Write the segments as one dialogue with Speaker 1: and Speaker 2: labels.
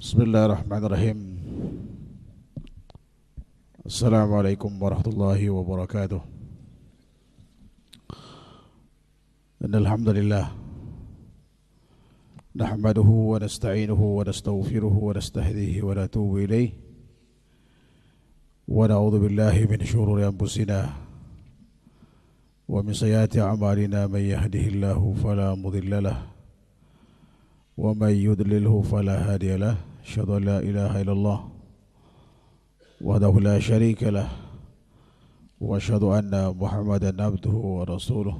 Speaker 1: بسم الله الرحمن الرحيم السلام عليكم ورحمة الله وبركاته إن الحمد لله نحمده ونستعينه ونستغفره ونستهديه ونتوب إليه ونعوذ بالله من شرور أنفسنا ومن سيئات أعمالنا من يهده الله فلا مضل له ومن يدلله فلا هادي له أشهد أن لا إله إلا الله وحده لا شريك له وأشهد أن محمدا عبده ورسوله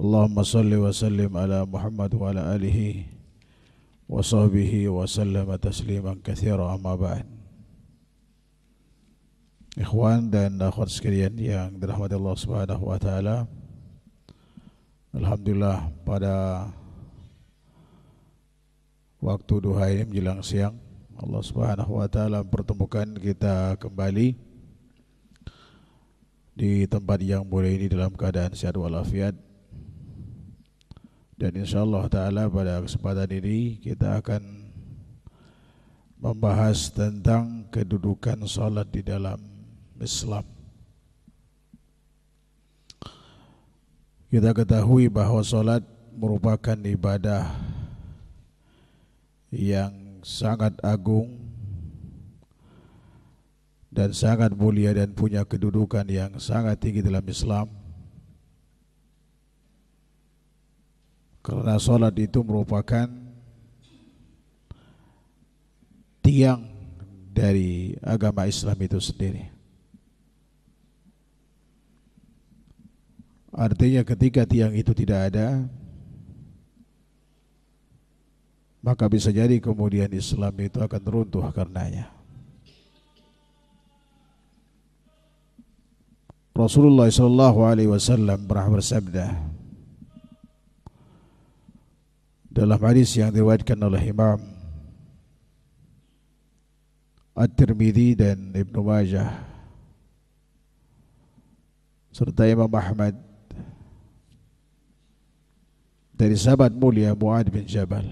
Speaker 1: اللهم صل وسلم على محمد وعلى آله وصحبه وسلم تسليما كثيرا أما بعد Ikhwan dan akhwat sekalian yang dirahmati Allah Subhanahu wa taala. Alhamdulillah pada waktu duha ini menjelang siang Allah Subhanahu wa taala pertemukan kita kembali di tempat yang boleh ini dalam keadaan sehat walafiat dan insyaallah taala pada kesempatan ini kita akan membahas tentang kedudukan salat di dalam Islam kita ketahui bahawa salat merupakan ibadah yang sangat agung dan sangat mulia dan punya kedudukan yang sangat tinggi dalam Islam karena sholat itu merupakan tiang dari agama Islam itu sendiri artinya ketika tiang itu tidak ada maka bisa jadi kemudian Islam itu akan runtuh karenanya. Rasulullah Shallallahu Alaihi Wasallam pernah bersabda dalam hadis yang diriwayatkan oleh Imam At-Tirmidzi dan Ibn Majah serta Imam Ahmad dari sahabat mulia Muad bin Jabal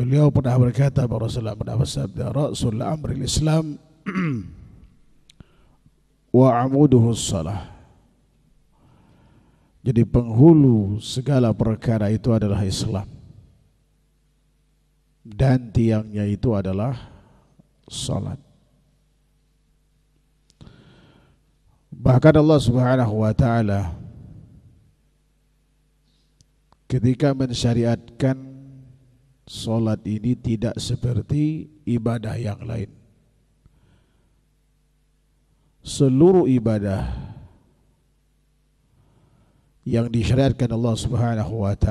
Speaker 1: Beliau pernah berkata bahwa Rasulullah pernah bersabda Rasul Amr Islam wa amuduhu salah. Jadi penghulu segala perkara itu adalah Islam. Dan tiangnya itu adalah salat. Bahkan Allah Subhanahu wa taala ketika mensyariatkan Solat ini tidak seperti ibadah yang lain Seluruh ibadah Yang disyariatkan Allah SWT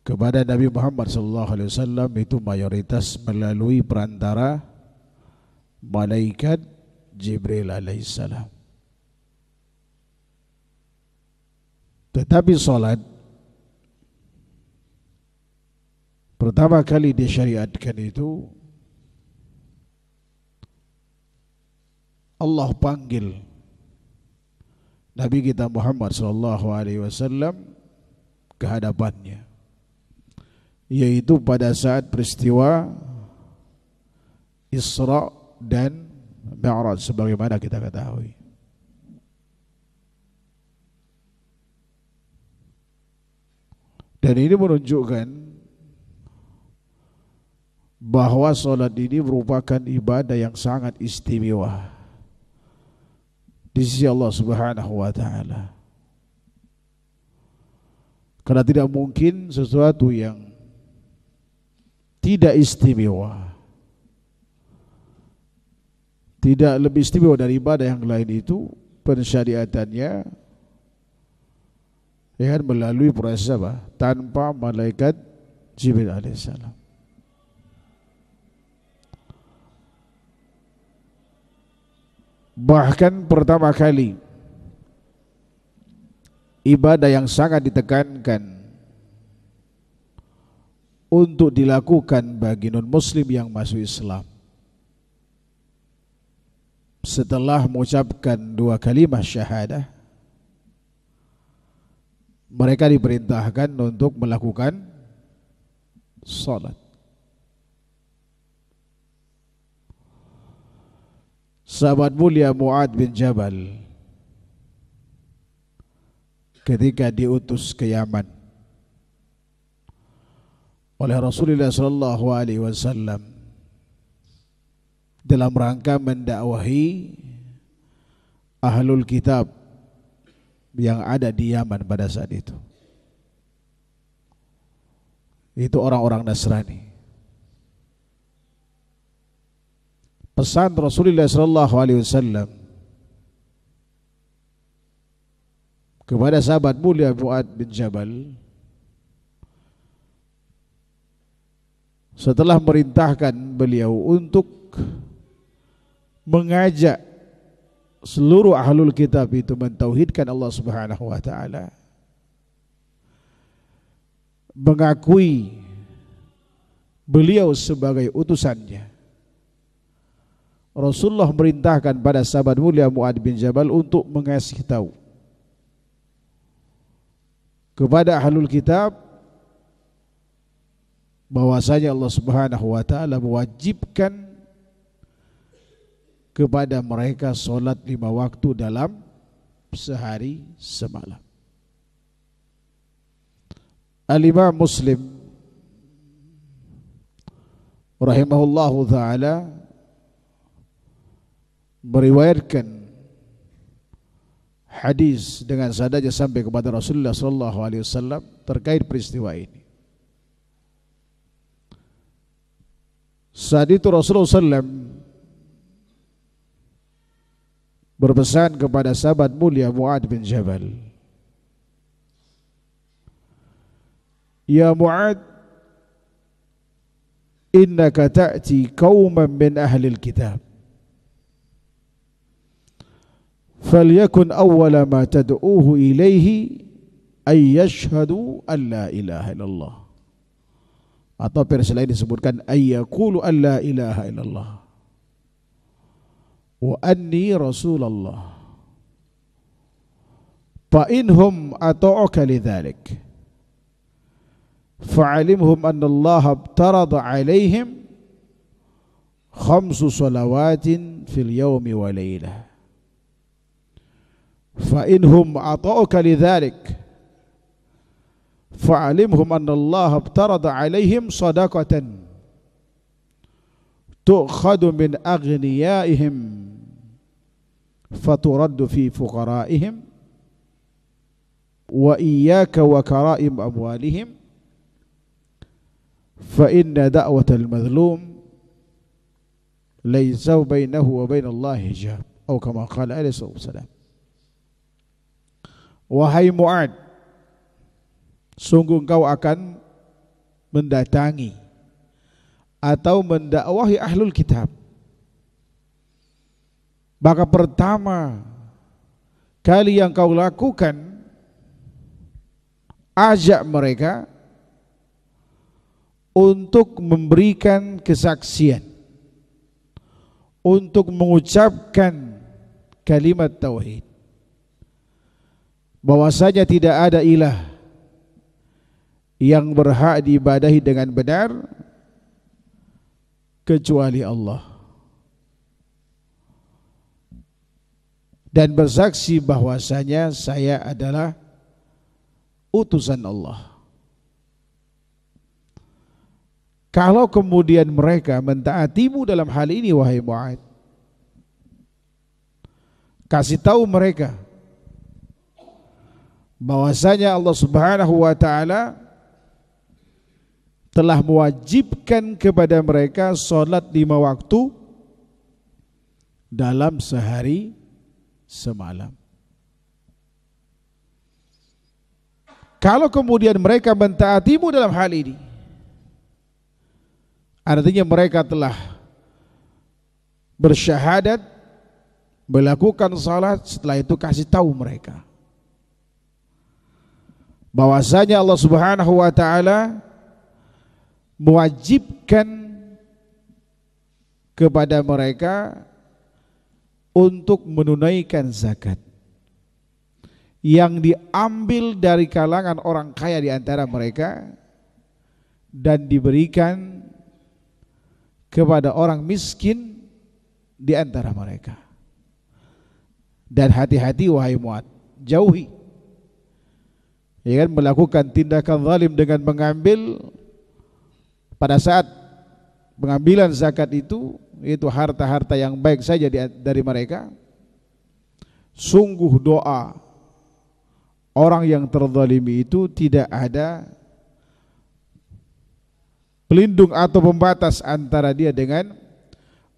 Speaker 1: Kepada Nabi Muhammad SAW Itu mayoritas melalui perantara Malaikat Jibril AS Tetapi solat Pertama kali disyariatkan itu Allah panggil Nabi kita Muhammad sallallahu alaihi wasallam ke hadapannya yaitu pada saat peristiwa Isra dan Mi'raj sebagaimana kita ketahui dan ini menunjukkan bahwa sholat ini merupakan ibadah yang sangat istimewa di sisi Allah Subhanahu wa taala. Karena tidak mungkin sesuatu yang tidak istimewa tidak lebih istimewa dari ibadah yang lain itu pensyariatannya ya kan, melalui proses apa tanpa malaikat Jibril alaihissalam Bahkan pertama kali ibadah yang sangat ditekankan untuk dilakukan bagi non-muslim yang masuk Islam. Setelah mengucapkan dua kalimat syahadah, mereka diperintahkan untuk melakukan salat. sahabat mulia Mu'ad bin Jabal ketika diutus ke Yaman oleh Rasulullah sallallahu alaihi wasallam dalam rangka mendakwahi ahlul kitab yang ada di Yaman pada saat itu. Itu orang-orang Nasrani. pesan Rasulullah Shallallahu Alaihi Wasallam kepada sahabat mulia Muad bin Jabal setelah merintahkan beliau untuk mengajak seluruh ahlul kitab itu mentauhidkan Allah Subhanahu wa taala mengakui beliau sebagai utusannya Rasulullah merintahkan pada sahabat mulia Mu'ad bin Jabal untuk mengasih tahu kepada ahlul kitab bahwasanya Allah Subhanahu wa taala mewajibkan kepada mereka solat lima waktu dalam sehari semalam. Alimah Muslim rahimahullahu taala meriwayatkan hadis dengan sadaja sampai kepada Rasulullah sallallahu alaihi wasallam terkait peristiwa ini. Saat itu Rasulullah sallam berpesan kepada sahabat mulia Muad bin Jabal. Ya Muad ka ta'ti qauman min ahli al-kitab فليكن أول ما تدعوه إليه أن يشهدوا أن لا إله إلا الله atau versi lain disebutkan ayyakulu an la ilaha illallah wa anni rasulullah fa inhum ata'uka lidzalik fa'alimhum anna Allah abtarada alaihim khamsu salawatin fil yawmi wa laylah فإنهم أعطوك لذلك فعلمهم أن الله افترض عليهم صدقة تؤخذ من أغنيائهم فترد في فقرائهم وإياك وكرائم أموالهم فإن دعوة المظلوم ليس بينه وبين الله حجاب أو كما قال عليه الصلاة والسلام Wahai Mu'ad, sungguh engkau akan mendatangi atau mendakwahi ahlul kitab. Maka pertama kali yang kau lakukan ajak mereka untuk memberikan kesaksian untuk mengucapkan kalimat tauhid bahwasanya tidak ada ilah yang berhak diibadahi dengan benar kecuali Allah. Dan bersaksi bahwasanya saya adalah utusan Allah. Kalau kemudian mereka mentaatimu dalam hal ini wahai Mu'ad. Kasih tahu mereka bahwasanya Allah Subhanahu wa taala telah mewajibkan kepada mereka salat lima waktu dalam sehari semalam. Kalau kemudian mereka mentaatimu dalam hal ini, artinya mereka telah bersyahadat, melakukan salat, setelah itu kasih tahu mereka bahwasanya Allah Subhanahu wa taala mewajibkan kepada mereka untuk menunaikan zakat yang diambil dari kalangan orang kaya di antara mereka dan diberikan kepada orang miskin di antara mereka. Dan hati-hati wahai muat, jauhi ya kan melakukan tindakan zalim dengan mengambil pada saat pengambilan zakat itu itu harta-harta yang baik saja dari mereka sungguh doa orang yang terzalimi itu tidak ada pelindung atau pembatas antara dia dengan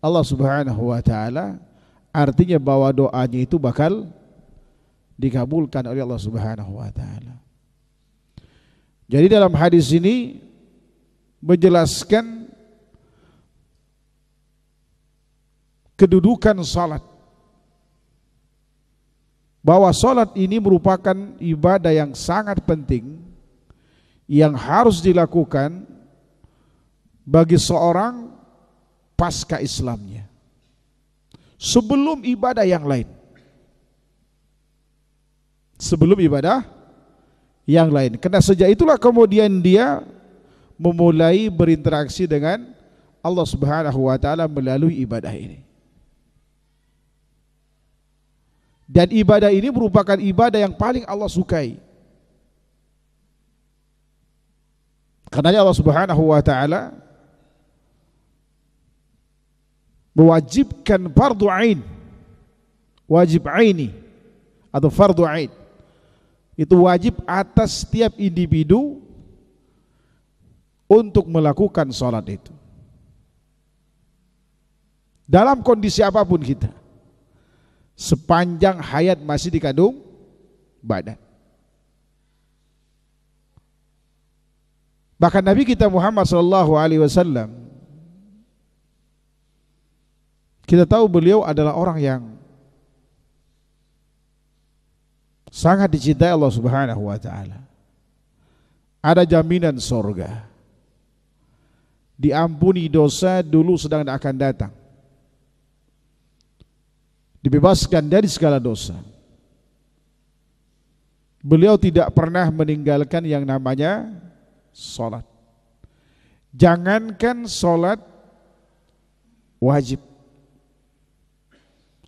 Speaker 1: Allah Subhanahu wa taala artinya bahwa doanya itu bakal dikabulkan oleh Allah Subhanahu wa taala jadi dalam hadis ini menjelaskan kedudukan salat. Bahwa salat ini merupakan ibadah yang sangat penting yang harus dilakukan bagi seorang pasca Islamnya. Sebelum ibadah yang lain. Sebelum ibadah yang lain. Karena sejak itulah kemudian dia memulai berinteraksi dengan Allah Subhanahu wa taala melalui ibadah ini. Dan ibadah ini merupakan ibadah yang paling Allah sukai. Karena Allah Subhanahu wa taala mewajibkan fardu ain wajib aini atau fardu ain itu wajib atas setiap individu untuk melakukan sholat itu. Dalam kondisi apapun kita. Sepanjang hayat masih dikandung badan. Bahkan Nabi kita Muhammad sallallahu alaihi wasallam kita tahu beliau adalah orang yang sangat dicintai Allah Subhanahu wa taala. Ada jaminan surga, Diampuni dosa dulu sedang akan datang. Dibebaskan dari segala dosa. Beliau tidak pernah meninggalkan yang namanya sholat. Jangankan sholat wajib.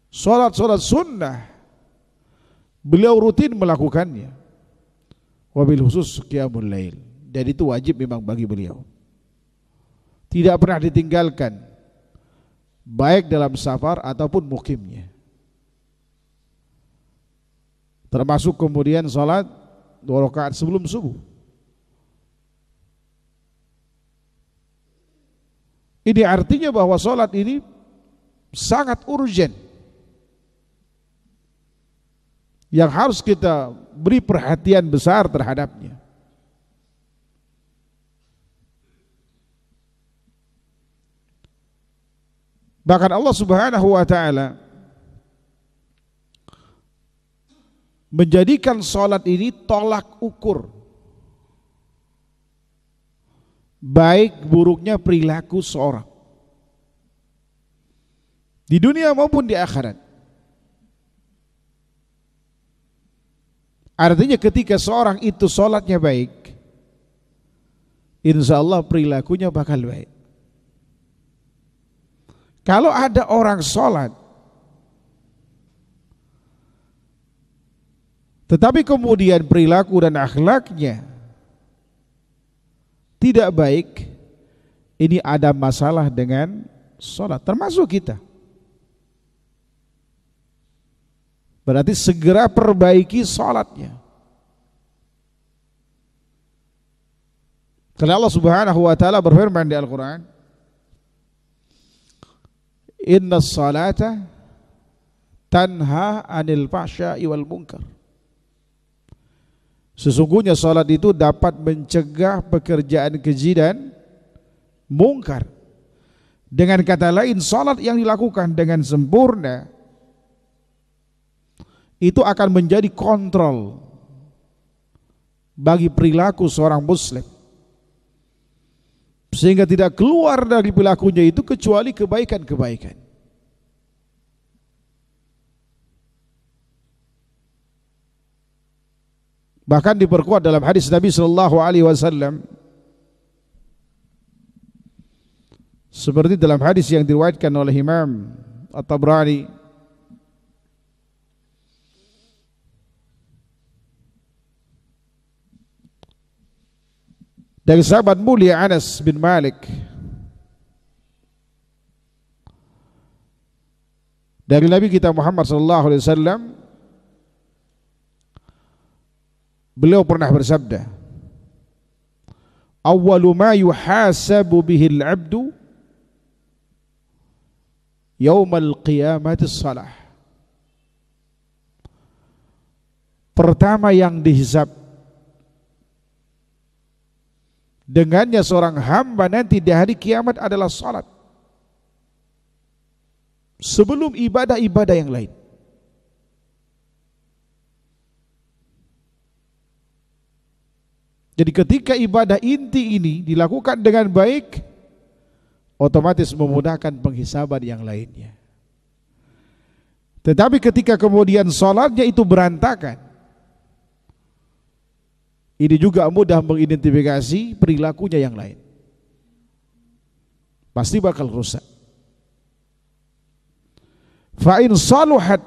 Speaker 1: Sholat-sholat sunnah Beliau rutin melakukannya. Wabil khusus qiyamul lail. Dan itu wajib memang bagi beliau. Tidak pernah ditinggalkan baik dalam safar ataupun mukimnya. Termasuk kemudian salat dua rakaat sebelum subuh. Ini artinya bahwa sholat ini sangat urgent yang harus kita beri perhatian besar terhadapnya. Bahkan Allah Subhanahu wa taala menjadikan salat ini tolak ukur baik buruknya perilaku seorang di dunia maupun di akhirat. Artinya ketika seorang itu sholatnya baik, insya Allah perilakunya bakal baik. Kalau ada orang sholat, tetapi kemudian perilaku dan akhlaknya tidak baik, ini ada masalah dengan sholat, termasuk kita. Berarti segera perbaiki sholatnya. Karena Allah Subhanahu wa taala berfirman di Al-Qur'an, "Inna salata tanha 'anil fahsya'i wal munkar." Sesungguhnya salat itu dapat mencegah pekerjaan keji dan mungkar. Dengan kata lain, salat yang dilakukan dengan sempurna itu akan menjadi kontrol bagi perilaku seorang muslim sehingga tidak keluar dari perilakunya itu kecuali kebaikan-kebaikan bahkan diperkuat dalam hadis Nabi sallallahu alaihi wasallam seperti dalam hadis yang diriwayatkan oleh Imam At-Tabrani dari sahabat mulia Anas bin Malik dari Nabi kita Muhammad sallallahu alaihi wasallam beliau pernah bersabda awwalu ma yuhasabu bihi al-'abdu yaumal qiyamati salah pertama yang dihisab dengannya seorang hamba nanti di hari kiamat adalah salat. Sebelum ibadah-ibadah yang lain. Jadi ketika ibadah inti ini dilakukan dengan baik, otomatis memudahkan penghisaban yang lainnya. Tetapi ketika kemudian sholatnya itu berantakan, ini juga mudah mengidentifikasi perilakunya yang lain. Pasti bakal rusak. Fa'in saluhat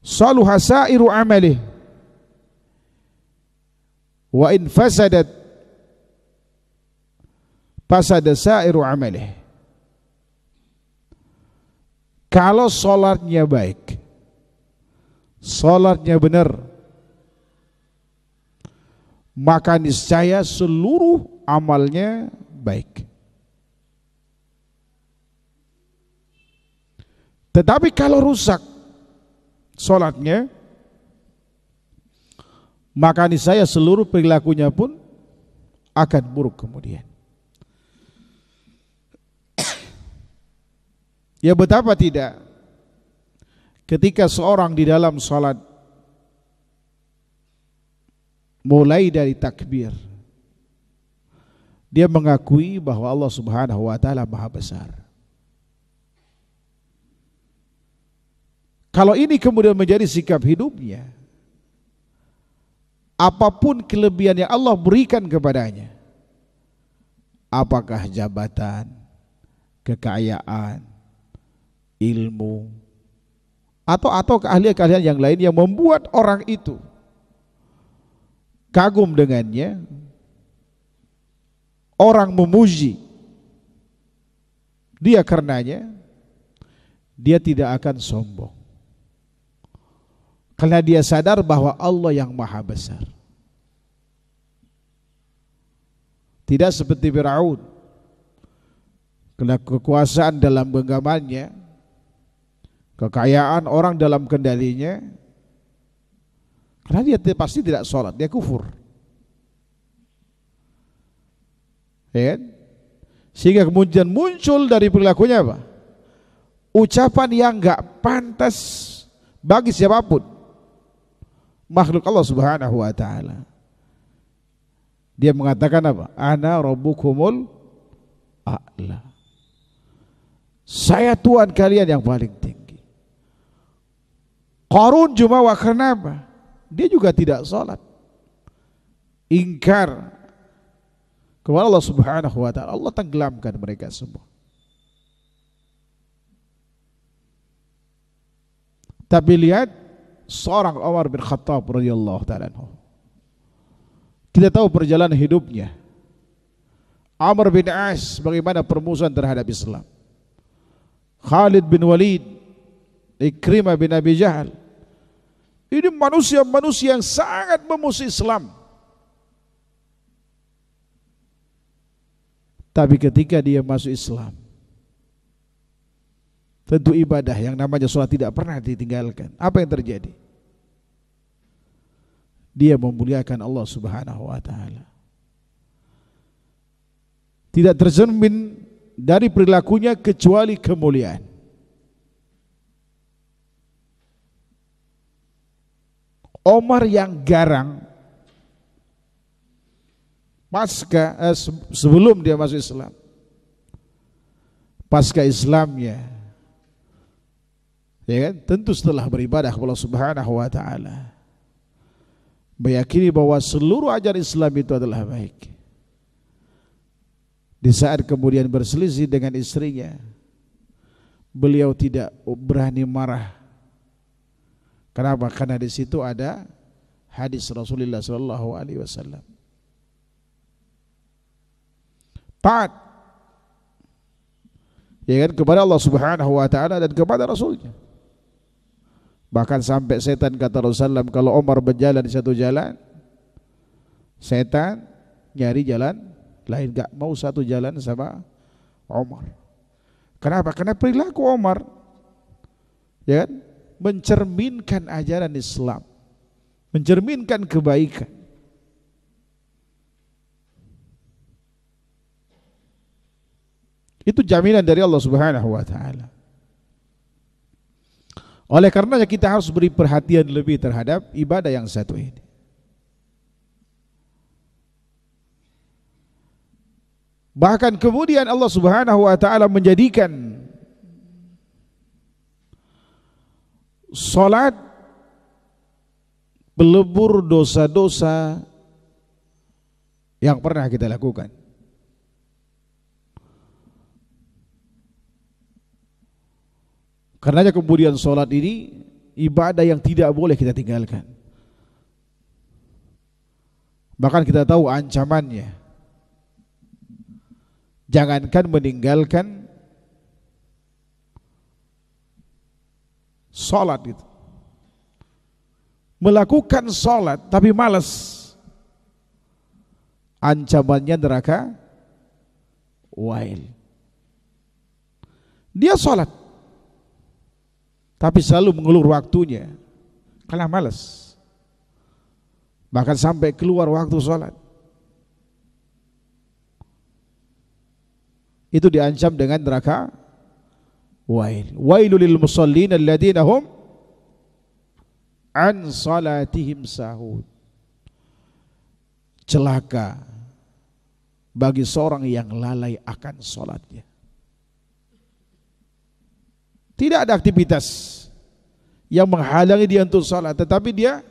Speaker 1: saluha sa'iru amalih wa in fasadat fasada sa'iru amalih kalau sholatnya baik sholatnya benar maka niscaya seluruh amalnya baik. Tetapi kalau rusak sholatnya, maka niscaya seluruh perilakunya pun akan buruk kemudian. Ya betapa tidak ketika seorang di dalam sholat mulai dari takbir. Dia mengakui bahwa Allah Subhanahu wa taala Maha Besar. Kalau ini kemudian menjadi sikap hidupnya, apapun kelebihan yang Allah berikan kepadanya, apakah jabatan, kekayaan, ilmu, atau atau keahlian-keahlian yang lain yang membuat orang itu kagum dengannya, orang memuji dia karenanya, dia tidak akan sombong. Karena dia sadar bahwa Allah yang maha besar. Tidak seperti Fir'aun. Karena kekuasaan dalam genggamannya, kekayaan orang dalam kendalinya, karena dia pasti tidak sholat, dia kufur. Ya kan? Sehingga kemudian muncul dari perilakunya apa? Ucapan yang enggak pantas bagi siapapun. Makhluk Allah Subhanahu wa taala. Dia mengatakan apa? Ana rabbukumul a'la. Saya Tuhan kalian yang paling tinggi. Korun cuma wa kenapa? dia juga tidak sholat ingkar kepada Allah subhanahu wa ta'ala Allah tenggelamkan mereka semua tapi lihat seorang Umar bin Khattab radhiyallahu ta'ala kita tahu perjalanan hidupnya Amr bin As bagaimana permusuhan terhadap Islam Khalid bin Walid Ikrimah bin Abi Jahal ini manusia-manusia yang sangat memusuhi Islam. Tapi ketika dia masuk Islam, tentu ibadah yang namanya sholat tidak pernah ditinggalkan. Apa yang terjadi? Dia memuliakan Allah Subhanahu wa taala. Tidak tercermin dari perilakunya kecuali kemuliaan. Omar yang garang pasca eh, sebelum dia masuk Islam pasca Islamnya ya kan tentu setelah beribadah kepada Allah Subhanahu wa taala meyakini bahwa seluruh ajar Islam itu adalah baik di saat kemudian berselisih dengan istrinya beliau tidak berani marah Kenapa? Karena di situ ada hadis Rasulullah Shallallahu Alaihi Wasallam. Taat, ya kan kepada Allah Subhanahu Wa Taala dan kepada Rasulnya. Bahkan sampai setan kata Rasulullah kalau Omar berjalan di satu jalan, setan nyari jalan lain gak mau satu jalan sama Omar. Kenapa? Karena perilaku Omar, ya kan? mencerminkan ajaran Islam, mencerminkan kebaikan. Itu jaminan dari Allah Subhanahu wa taala. Oleh karenanya kita harus beri perhatian lebih terhadap ibadah yang satu ini. Bahkan kemudian Allah Subhanahu wa taala menjadikan Salat pelebur dosa-dosa yang pernah kita lakukan. Karenanya kemudian sholat ini ibadah yang tidak boleh kita tinggalkan. Bahkan kita tahu ancamannya. Jangankan meninggalkan sholat itu, Melakukan sholat tapi malas. Ancamannya neraka wail. Dia sholat. Tapi selalu mengulur waktunya. Karena malas. Bahkan sampai keluar waktu sholat. Itu diancam dengan neraka wail. Wailul lil musallin alladziina hum an salatihim sahud Celaka bagi seorang yang lalai akan salatnya. Tidak ada aktivitas yang menghalangi dia untuk salat, tetapi dia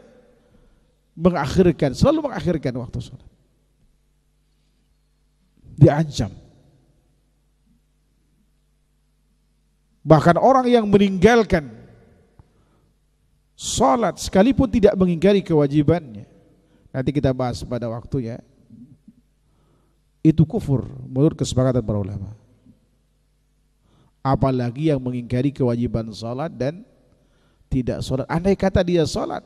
Speaker 1: mengakhirkan, selalu mengakhirkan waktu salat. Diancam Bahkan orang yang meninggalkan salat sekalipun tidak mengingkari kewajibannya. Nanti kita bahas pada waktunya. Itu kufur menurut kesepakatan para ulama. Apalagi yang mengingkari kewajiban salat dan tidak salat. Andai kata dia salat.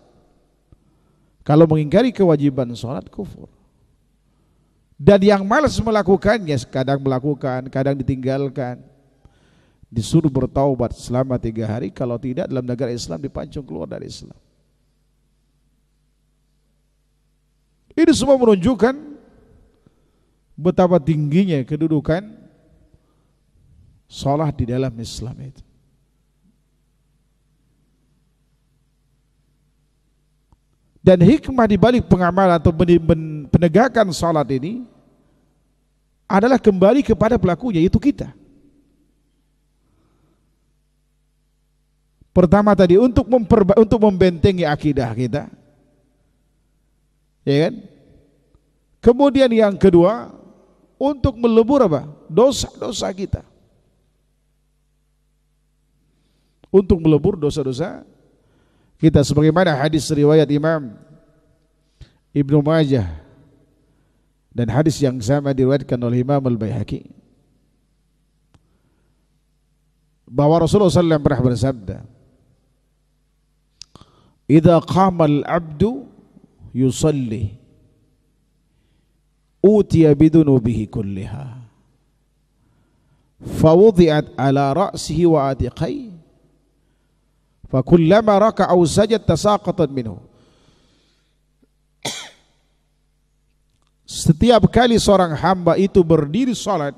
Speaker 1: Kalau mengingkari kewajiban salat kufur. Dan yang malas melakukannya kadang melakukan, kadang ditinggalkan disuruh bertaubat selama tiga hari kalau tidak dalam negara Islam dipancung keluar dari Islam ini semua menunjukkan betapa tingginya kedudukan sholat di dalam Islam itu dan hikmah di balik pengamalan atau penegakan sholat ini adalah kembali kepada pelakunya yaitu kita Pertama tadi untuk memperba untuk membentengi akidah kita. Ya kan? Kemudian yang kedua untuk melebur apa? dosa-dosa kita. Untuk melebur dosa-dosa kita sebagaimana hadis riwayat Imam Ibnu Majah dan hadis yang sama diriwayatkan oleh Imam Al-Baihaqi bahwa Rasulullah SAW pernah bersabda Idza qamal abdu yusalli utiya bidunubihi kulliha fawudhi'at ala ra'sihi wa atiqai fa kullama raka'a sajada tasaqatat minhu Setiap kali seorang hamba itu berdiri salat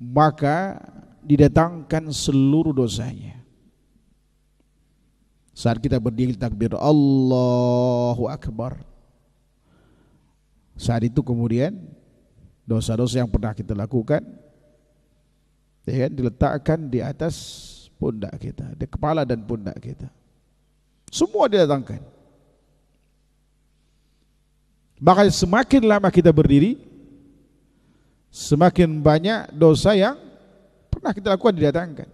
Speaker 1: maka didatangkan seluruh dosanya saat kita berdiri takbir Allahu Akbar. Saat itu kemudian dosa-dosa yang pernah kita lakukan ya kan, diletakkan di atas pundak kita, di kepala dan pundak kita. Semua didatangkan. Bahkan semakin lama kita berdiri, semakin banyak dosa yang pernah kita lakukan didatangkan.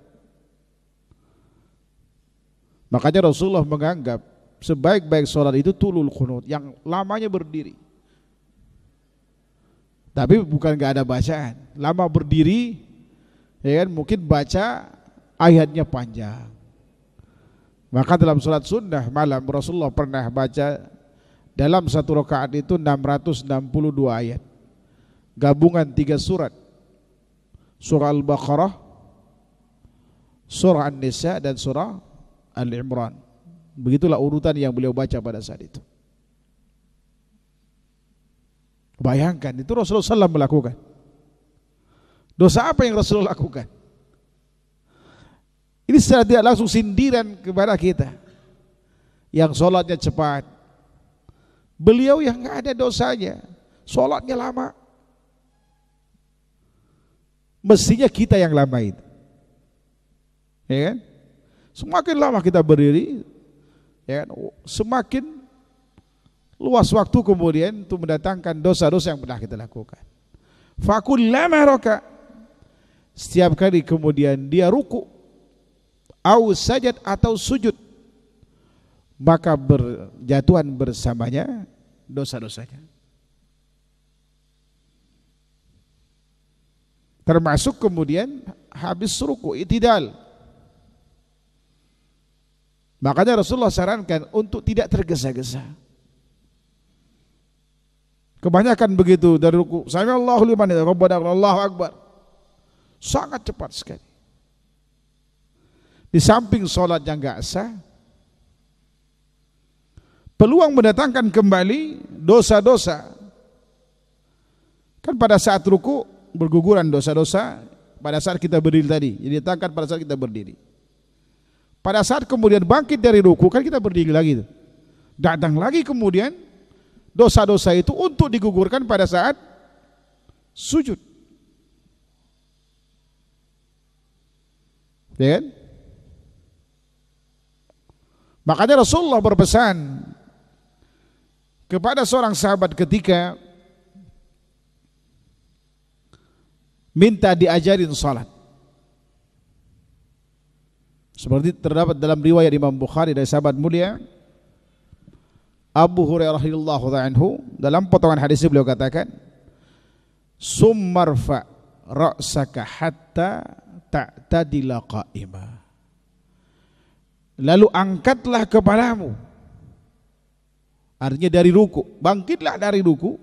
Speaker 1: Makanya Rasulullah menganggap sebaik-baik sholat itu tulul kunut yang lamanya berdiri. Tapi bukan gak ada bacaan. Lama berdiri, ya kan mungkin baca ayatnya panjang. Maka dalam sholat sunnah malam Rasulullah pernah baca dalam satu rakaat itu 662 ayat. Gabungan tiga surat. Surah Al-Baqarah, Surah An-Nisa dan Surah Ali Imran. Begitulah urutan yang beliau baca pada saat itu. Bayangkan itu Rasulullah SAW melakukan. Dosa apa yang Rasulullah lakukan? Ini secara tidak langsung sindiran kepada kita. Yang sholatnya cepat. Beliau yang nggak ada dosanya. Sholatnya lama. Mestinya kita yang lama itu. Ya kan? Semakin lama kita berdiri, ya kan, semakin luas waktu kemudian untuk mendatangkan dosa-dosa yang pernah kita lakukan. Fakullama roka, setiap kali kemudian dia ruku au sajad atau sujud maka berjatuhan bersamanya dosa-dosanya. Termasuk kemudian habis ruku itidal Makanya Rasulullah sarankan untuk tidak tergesa-gesa. Kebanyakan begitu dari ruku. Saya Allahu liman Rabbana Allahu Akbar. Sangat cepat sekali. Di samping sholat yang gak sah, peluang mendatangkan kembali dosa-dosa. Kan pada saat ruku berguguran dosa-dosa pada saat kita berdiri tadi. Jadi tangkat pada saat kita berdiri. Pada saat kemudian bangkit dari ruku kan kita berdiri lagi. Datang lagi kemudian dosa-dosa itu untuk digugurkan pada saat sujud. Ya kan? Makanya Rasulullah berpesan kepada seorang sahabat ketika minta diajarin salat. Seperti terdapat dalam riwayat Imam Bukhari dari sahabat mulia Abu Hurairah radhiyallahu anhu dalam potongan hadis beliau katakan summarfa ra'saka hatta ta'tadila qa'ima lalu angkatlah kepalamu artinya dari ruku bangkitlah dari ruku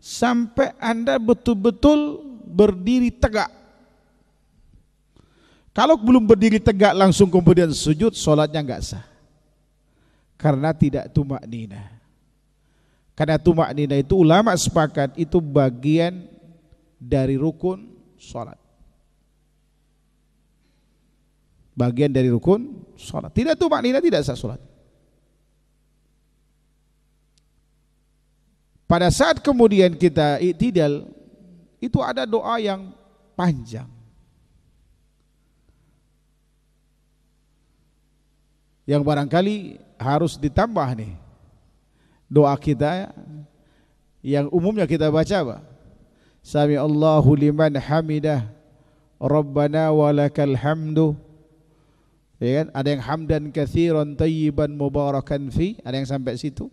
Speaker 1: sampai anda betul-betul berdiri tegak kalau belum berdiri tegak langsung kemudian sujud, sholatnya enggak sah. Karena tidak tumak nina. Karena tumak nina itu ulama sepakat itu bagian dari rukun sholat. Bagian dari rukun sholat. Tidak tumak nina tidak sah sholat. Pada saat kemudian kita iktidal, itu ada doa yang panjang. yang barangkali harus ditambah nih doa kita yang umumnya kita baca apa? Sami Allahu liman hamidah Rabbana walakal hamdu ya kan? Ada yang hamdan kathiran tayyiban mubarakan fi Ada yang sampai situ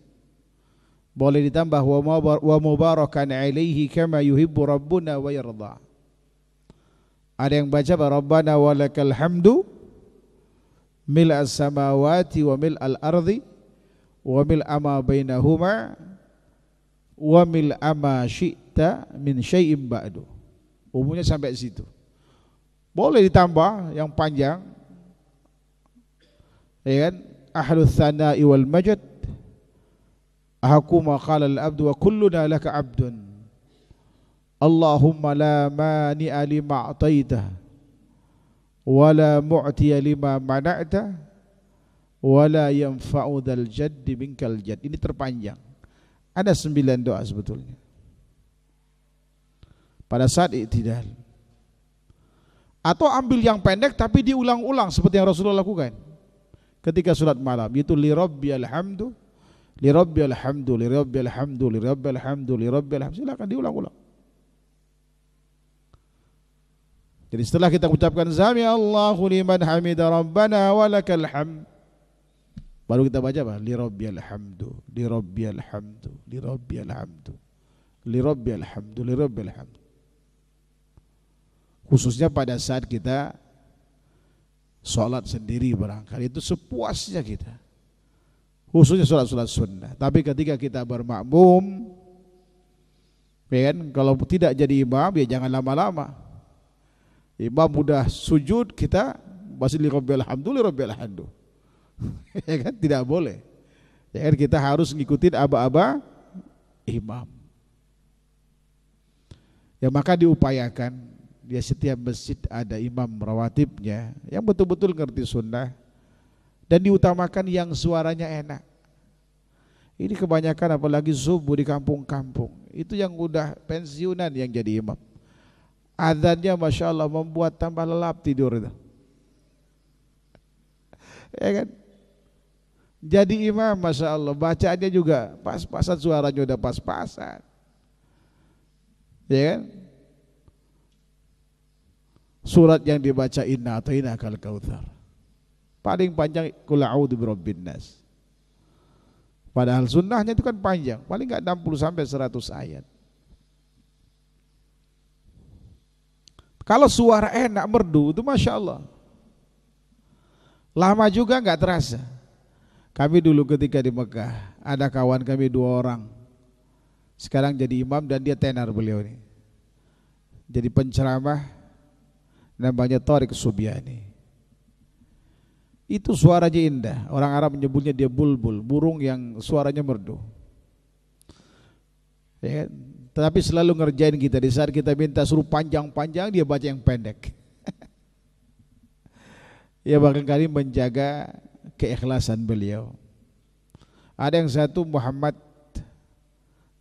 Speaker 1: Boleh ditambah Wa mubarakan alaihi kama yuhibbu Rabbuna wa yarda Ada yang baca Rabbana walakal hamdu ملء السماوات وملء الأرض وملء ما بينهما وملء ما شئت من شيء بعد Umumnya sampai situ. Boleh ditambah yang panjang. Ya kan? ahlu thana'i wal majd. Ahakuma qala al-abdu wa kulluna laka abdun. Allahumma la mani'a lima ataitah wala mu'tiya lima mana'ta wala yanfa'u dzal jaddi minkal jadd. Ini terpanjang. Ada sembilan doa sebetulnya. Pada saat iktidal. Atau ambil yang pendek tapi diulang-ulang seperti yang Rasulullah lakukan. Ketika surat malam yaitu li rabbil hamdu li rabbil hamdu li rabbil hamdu li rabbil hamdu li rabbil hamdu silakan diulang-ulang. Jadi setelah kita ucapkan Zami Allahu liman hamida rabbana walakal hamd baru kita baca apa? Li rabbi alhamdu li rabbi alhamdu li rabbi alhamdu Li rabbi alhamdu li rabbi alhamdu Khususnya pada saat kita sholat sendiri barangkali itu sepuasnya kita khususnya sholat-sholat sunnah tapi ketika kita bermakmum ya kan kalau tidak jadi imam ya jangan lama-lama Imam mudah sujud kita basili rabbil alhamdulillah rabbil hamdu. ya kan tidak boleh. Ya kan kita harus ngikutin aba-aba imam. Ya maka diupayakan dia ya setiap masjid ada imam rawatibnya yang betul-betul ngerti sunnah dan diutamakan yang suaranya enak. Ini kebanyakan apalagi subuh di kampung-kampung. Itu yang udah pensiunan yang jadi imam. Adanya Masya Allah membuat tambah lelap tidur itu. Ya kan? Jadi imam Masya Allah bacanya juga pas-pasan suaranya udah pas-pasan. Ya kan? Surat yang dibaca inna atau inna kal kauthar. Paling panjang kula'udu birabbin nas. Padahal sunnahnya itu kan panjang, paling enggak 60 sampai 100 ayat. Kalau suara enak eh merdu itu masya Allah. Lama juga nggak terasa. Kami dulu ketika di Mekah ada kawan kami dua orang. Sekarang jadi imam dan dia tenar beliau ini. Jadi penceramah namanya Tariq Subiani. Itu suaranya indah. Orang Arab menyebutnya dia bulbul, burung yang suaranya merdu. Ya kan? Tetapi selalu ngerjain kita. Di saat kita minta suruh panjang-panjang, dia baca yang pendek. ya barangkali menjaga keikhlasan beliau. Ada yang satu Muhammad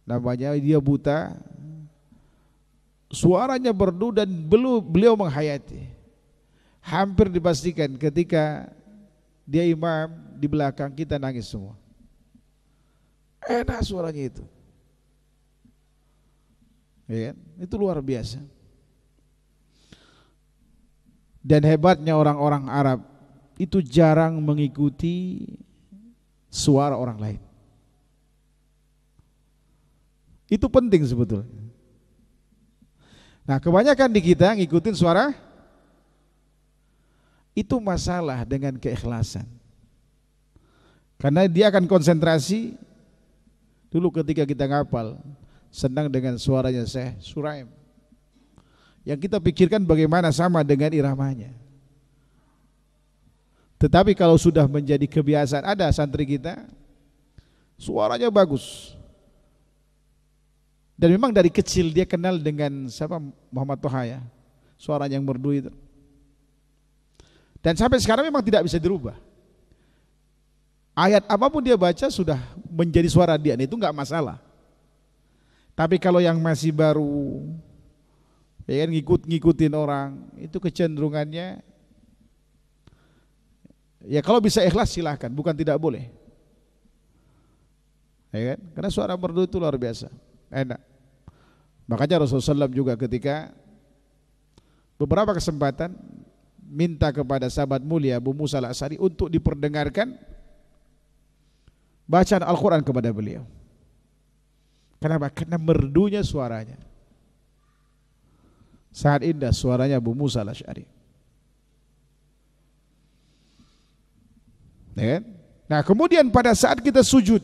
Speaker 1: namanya dia buta. Suaranya berdu dan beliau menghayati. Hampir dipastikan ketika dia imam di belakang kita nangis semua. Enak suaranya itu. Ya, kan? itu luar biasa. Dan hebatnya orang-orang Arab itu jarang mengikuti suara orang lain. Itu penting sebetulnya. Nah, kebanyakan di kita ngikutin suara itu masalah dengan keikhlasan. Karena dia akan konsentrasi dulu ketika kita ngapal, senang dengan suaranya Syekh Suraim. Yang kita pikirkan bagaimana sama dengan iramanya. Tetapi kalau sudah menjadi kebiasaan, ada santri kita suaranya bagus. Dan memang dari kecil dia kenal dengan siapa Muhammad Toha ya, suara yang merdu itu. Dan sampai sekarang memang tidak bisa dirubah. Ayat apapun dia baca sudah menjadi suara dia, itu nggak masalah. Tapi kalau yang masih baru ya kan ngikut-ngikutin orang, itu kecenderungannya ya kalau bisa ikhlas silahkan, bukan tidak boleh. Ya kan? Karena suara merdu itu luar biasa, enak. Makanya Rasulullah SAW juga ketika beberapa kesempatan minta kepada sahabat mulia Abu Musa Al-Asari untuk diperdengarkan bacaan Al-Quran kepada beliau. Kenapa? Karena merdunya suaranya. Sangat indah suaranya Abu Musa al ya kan? Nah kemudian pada saat kita sujud.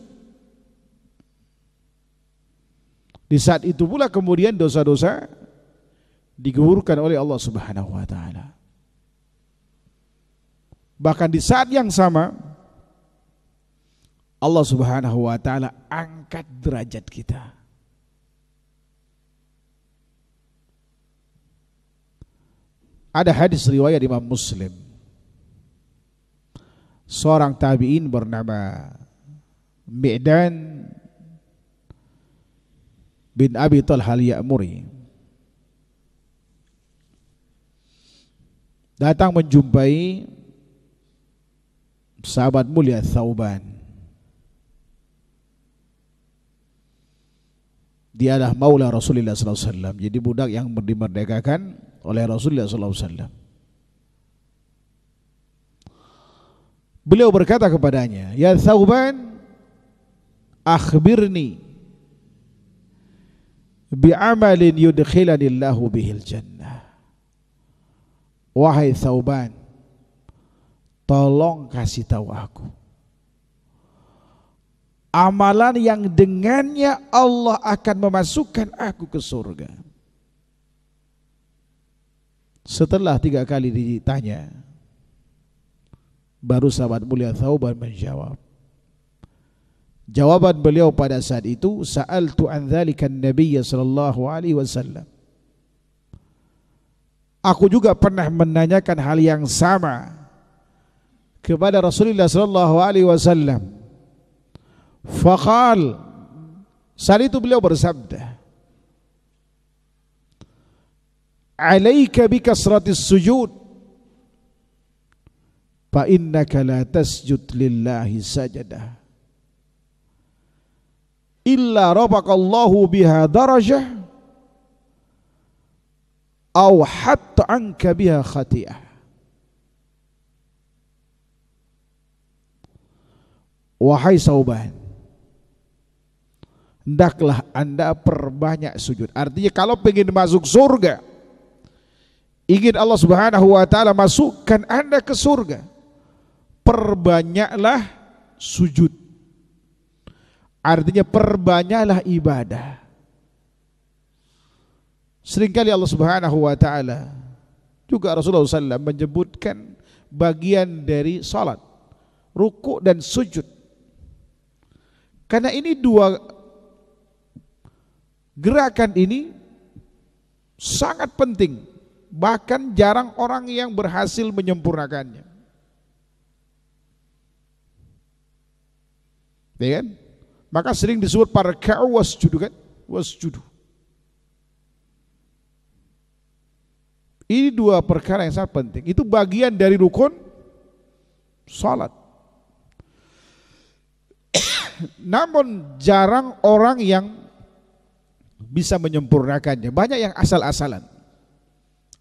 Speaker 1: Di saat itu pula kemudian dosa-dosa digugurkan oleh Allah Subhanahu wa taala. Bahkan di saat yang sama Allah Subhanahu wa taala angkat derajat kita. Ada hadis riwayat Imam Muslim. Seorang tabi'in bernama Mi'dan bin Abi Talha Al-Ya'muri datang menjumpai sahabat mulia Thauban dialah maula Rasulullah SAW. Jadi budak yang dimerdekakan oleh Rasulullah SAW. Beliau berkata kepadanya, Ya Thauban, akhbirni bi'amalin yudkhilanillahu bihil jannah. Wahai Thauban, tolong kasih tahu aku amalan yang dengannya Allah akan memasukkan aku ke surga. Setelah tiga kali ditanya, baru sahabat mulia Thauban menjawab. Jawaban beliau pada saat itu sa'altu an dzalika Nabi sallallahu alaihi wasallam. Aku juga pernah menanyakan hal yang sama kepada Rasulullah sallallahu alaihi wasallam. Fakal Saat itu beliau bersabda Alaika bikasratis sujud Fa innaka la tasjud lillahi sajadah Illa rafakallahu biha darajah Au hatta anka biha khati'ah Wahai sauban hendaklah Anda perbanyak sujud. Artinya kalau ingin masuk surga, ingin Allah Subhanahu wa taala masukkan Anda ke surga, perbanyaklah sujud. Artinya perbanyaklah ibadah. Seringkali Allah Subhanahu wa taala juga Rasulullah SAW menyebutkan bagian dari salat, ruku dan sujud. Karena ini dua Gerakan ini sangat penting, bahkan jarang orang yang berhasil menyempurnakannya. Ya kan? Maka sering disebut para kawas judu kan? judu. Ini dua perkara yang sangat penting. Itu bagian dari rukun salat. Namun jarang orang yang bisa menyempurnakannya. Banyak yang asal-asalan.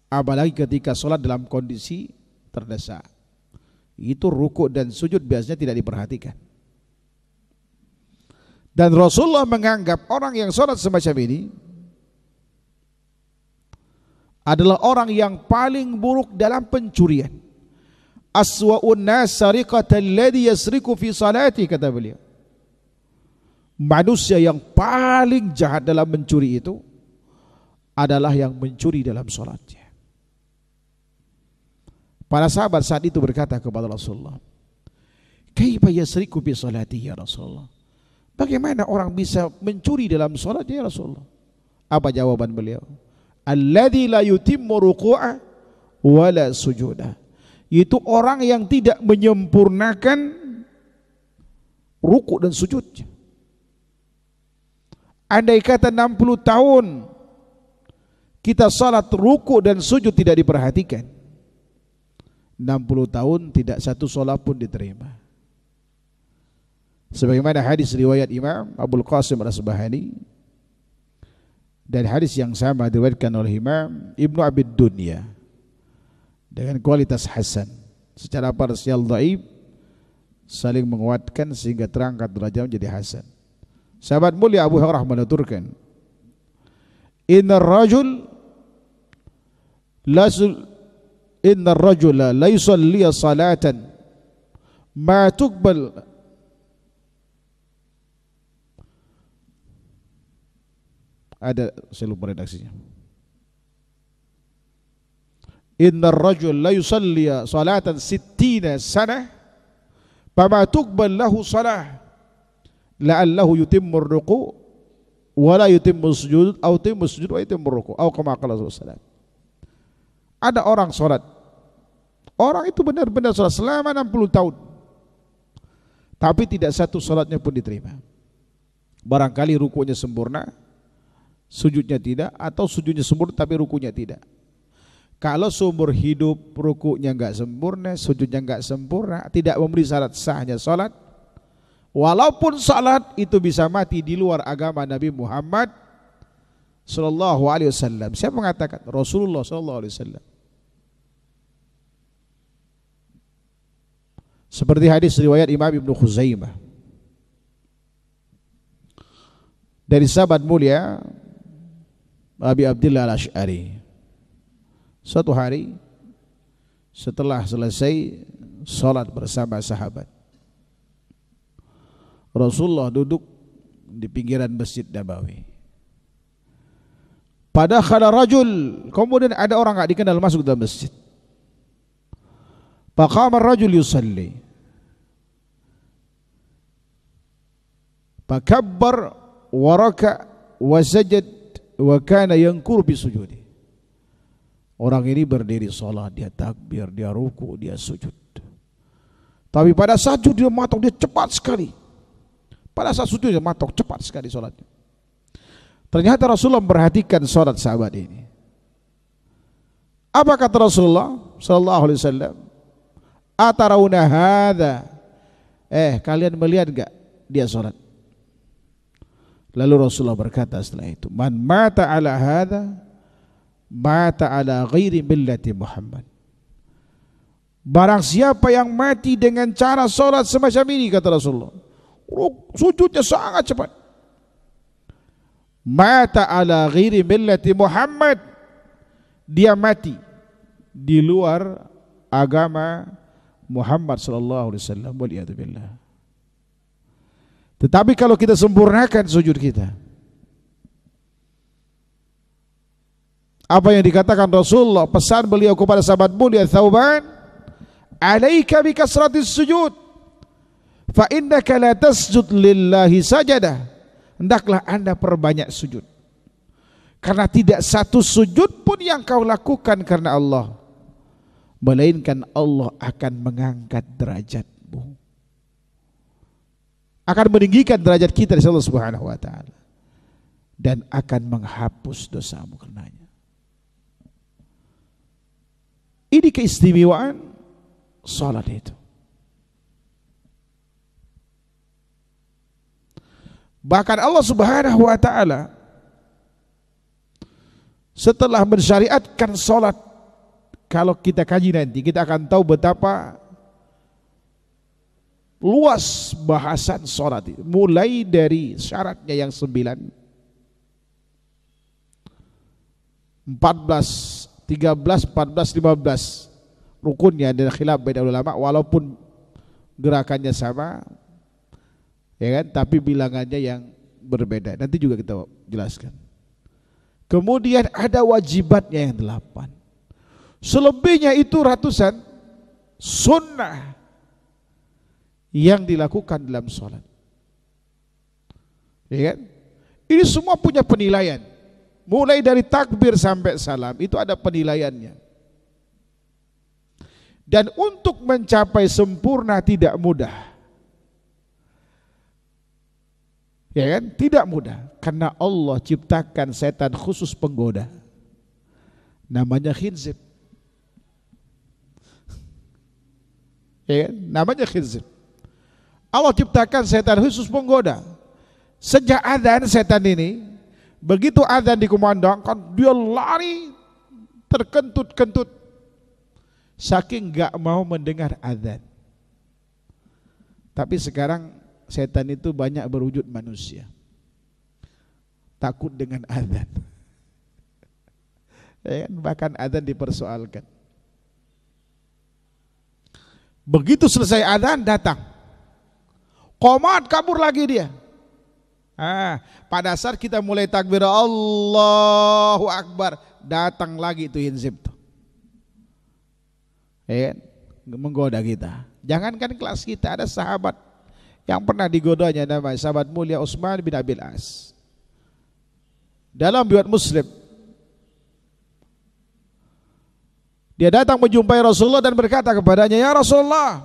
Speaker 1: Apalagi ketika sholat dalam kondisi terdesak. Itu ruku dan sujud biasanya tidak diperhatikan. Dan Rasulullah menganggap orang yang sholat semacam ini adalah orang yang paling buruk dalam pencurian. Aswa'un nas sariqatan yasriku fi salati kata beliau manusia yang paling jahat dalam mencuri itu adalah yang mencuri dalam sholatnya. Para sahabat saat itu berkata kepada Rasulullah, Kaifa yasriku bi ya Rasulullah? Bagaimana orang bisa mencuri dalam sholatnya ya Rasulullah? Apa jawaban beliau? Alladhi la yutimmu ruku'a wala Itu orang yang tidak menyempurnakan ruku dan sujudnya. Andai kata 60 tahun kita salat ruku dan sujud tidak diperhatikan. 60 tahun tidak satu salat pun diterima. Sebagaimana hadis riwayat Imam Abdul Qasim Al-Asbahani dan hadis yang sama diriwayatkan oleh Imam Ibnu Abid Dunya dengan kualitas hasan secara parsial dhaif saling menguatkan sehingga terangkat derajat menjadi hasan. Sahabat mulia Abu Hurairah menuturkan, "Inna rajul lasul inna rajula la yusalli salatan ma tuqbal ada saya lupa redaksinya inna rajul la yusalli salatan sittina sana, fama tuqbal lahu salah la'allahu yutimmur ruku wa la yutimmu sujud au timmu sujud wa yutimmu ruku au kama qala Rasulullah ada orang sholat orang itu benar-benar sholat selama 60 tahun tapi tidak satu sholatnya pun diterima barangkali rukunya sempurna sujudnya tidak atau sujudnya sempurna tapi rukunya tidak kalau seumur hidup rukuknya enggak sempurna, sujudnya enggak sempurna, tidak memberi syarat sahnya salat, Walaupun salat itu bisa mati di luar agama Nabi Muhammad Sallallahu Alaihi Wasallam. saya mengatakan Rasulullah Sallallahu Alaihi Wasallam. Seperti hadis riwayat Imam Ibn Khuzaimah dari sahabat mulia Abi Abdullah Al Ashari. Suatu hari setelah selesai salat bersama sahabat Rasulullah duduk di pinggiran Masjid Nabawi. Pada khala rajul, kemudian ada orang tak dikenal masuk dalam masjid. Faqama rajul yusalli. Fakabbar wa raka wa sajad wa kana yankur bi sujudi. Orang ini berdiri salat, dia takbir, dia ruku, dia sujud. Tapi pada sujud dia matang, dia cepat sekali. Pada saat sujud matok cepat sekali sholatnya. Ternyata Rasulullah memperhatikan sholat sahabat ini. Apa kata Rasulullah Sallallahu Alaihi Wasallam? Atarauna hada. Eh, kalian melihat enggak dia sholat? Lalu Rasulullah berkata setelah itu, Man mata ala hada, mata ala ghairi millati Muhammad. Barang siapa yang mati dengan cara sholat semacam ini, kata Rasulullah sujudnya sangat cepat mata ala ghairi millati Muhammad dia mati di luar agama Muhammad sallallahu alaihi wasallam waliyadzubillah tetapi kalau kita sempurnakan sujud kita apa yang dikatakan Rasulullah pesan beliau kepada sahabat mulia Thauban alaika bi kasratis sujud Fa innaka la tasjud lillahi sajadah. Hendaklah Anda perbanyak sujud. Karena tidak satu sujud pun yang kau lakukan karena Allah. Melainkan Allah akan mengangkat derajatmu. Akan meninggikan derajat kita di Allah Subhanahu wa taala dan akan menghapus dosamu karenanya. Ini keistimewaan salat itu. Bahkan Allah Subhanahu wa taala setelah mensyariatkan salat kalau kita kaji nanti kita akan tahu betapa luas bahasan salat mulai dari syaratnya yang sembilan 14 13 14 15 rukunnya dan khilaf beda ulama walaupun gerakannya sama ya kan? Tapi bilangannya yang berbeda. Nanti juga kita jelaskan. Kemudian ada wajibatnya yang delapan. Selebihnya itu ratusan sunnah yang dilakukan dalam sholat. Ya kan? Ini semua punya penilaian. Mulai dari takbir sampai salam itu ada penilaiannya. Dan untuk mencapai sempurna tidak mudah. Ya kan? Tidak mudah karena Allah ciptakan setan khusus penggoda. Namanya khinzib. Ya kan? Namanya khinzib. Allah ciptakan setan khusus penggoda. Sejak adzan setan ini, begitu adzan dikumandangkan, dia lari terkentut-kentut. Saking gak mau mendengar adzan. Tapi sekarang setan itu banyak berwujud manusia. Takut dengan azan. Ya kan? Bahkan azan dipersoalkan. Begitu selesai azan datang. Komat kabur lagi dia. Ah, pada saat kita mulai takbir Allahu Akbar, datang lagi itu hinzib tuh. Ya kan? Menggoda kita. Jangankan kelas kita ada sahabat yang pernah digodanya nama sahabat mulia Utsman bin Abil As. Dalam riwayat Muslim dia datang menjumpai Rasulullah dan berkata kepadanya, "Ya Rasulullah,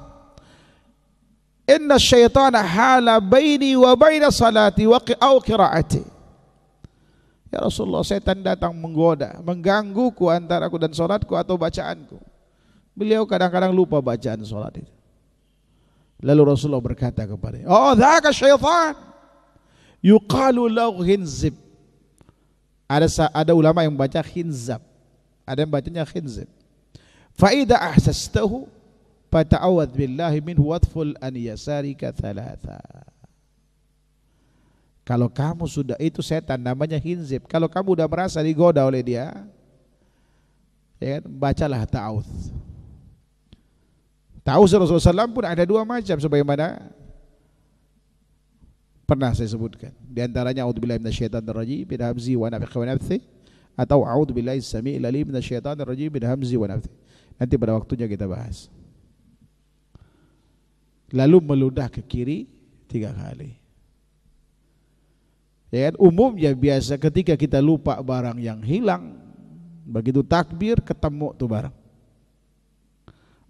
Speaker 1: inna syaitana hala baini wa baina salati wa au qiraati." Ya Rasulullah, setan datang menggoda, menggangguku antara aku dan salatku atau bacaanku. Beliau kadang-kadang lupa bacaan salat itu. Lalu Rasulullah berkata kepada Oh, dhaka syaitan. Yukalu lau khinzib. Ada, ada ulama yang baca hinzab. Ada yang bacanya khinzib. Fa'idha ahsastahu Fata'awad billahi min wadful an yasarika thalatha. Kalau kamu sudah itu setan namanya hinzib. Kalau kamu sudah merasa digoda oleh dia, ya kan, bacalah ta'awudz. Tahu Rasulullah SAW pun ada dua macam sebagaimana pernah saya sebutkan. Di antaranya auzubillahi minasyaitonir rajim min hamzi wa nafthihi wa nafthihi atau auzubillahi samiil alim minasyaitonir rajim min hamzi wa nafthihi. Nanti pada waktunya kita bahas. Lalu meludah ke kiri tiga kali. Ya kan? Umumnya biasa ketika kita lupa barang yang hilang, begitu takbir ketemu tuh barang.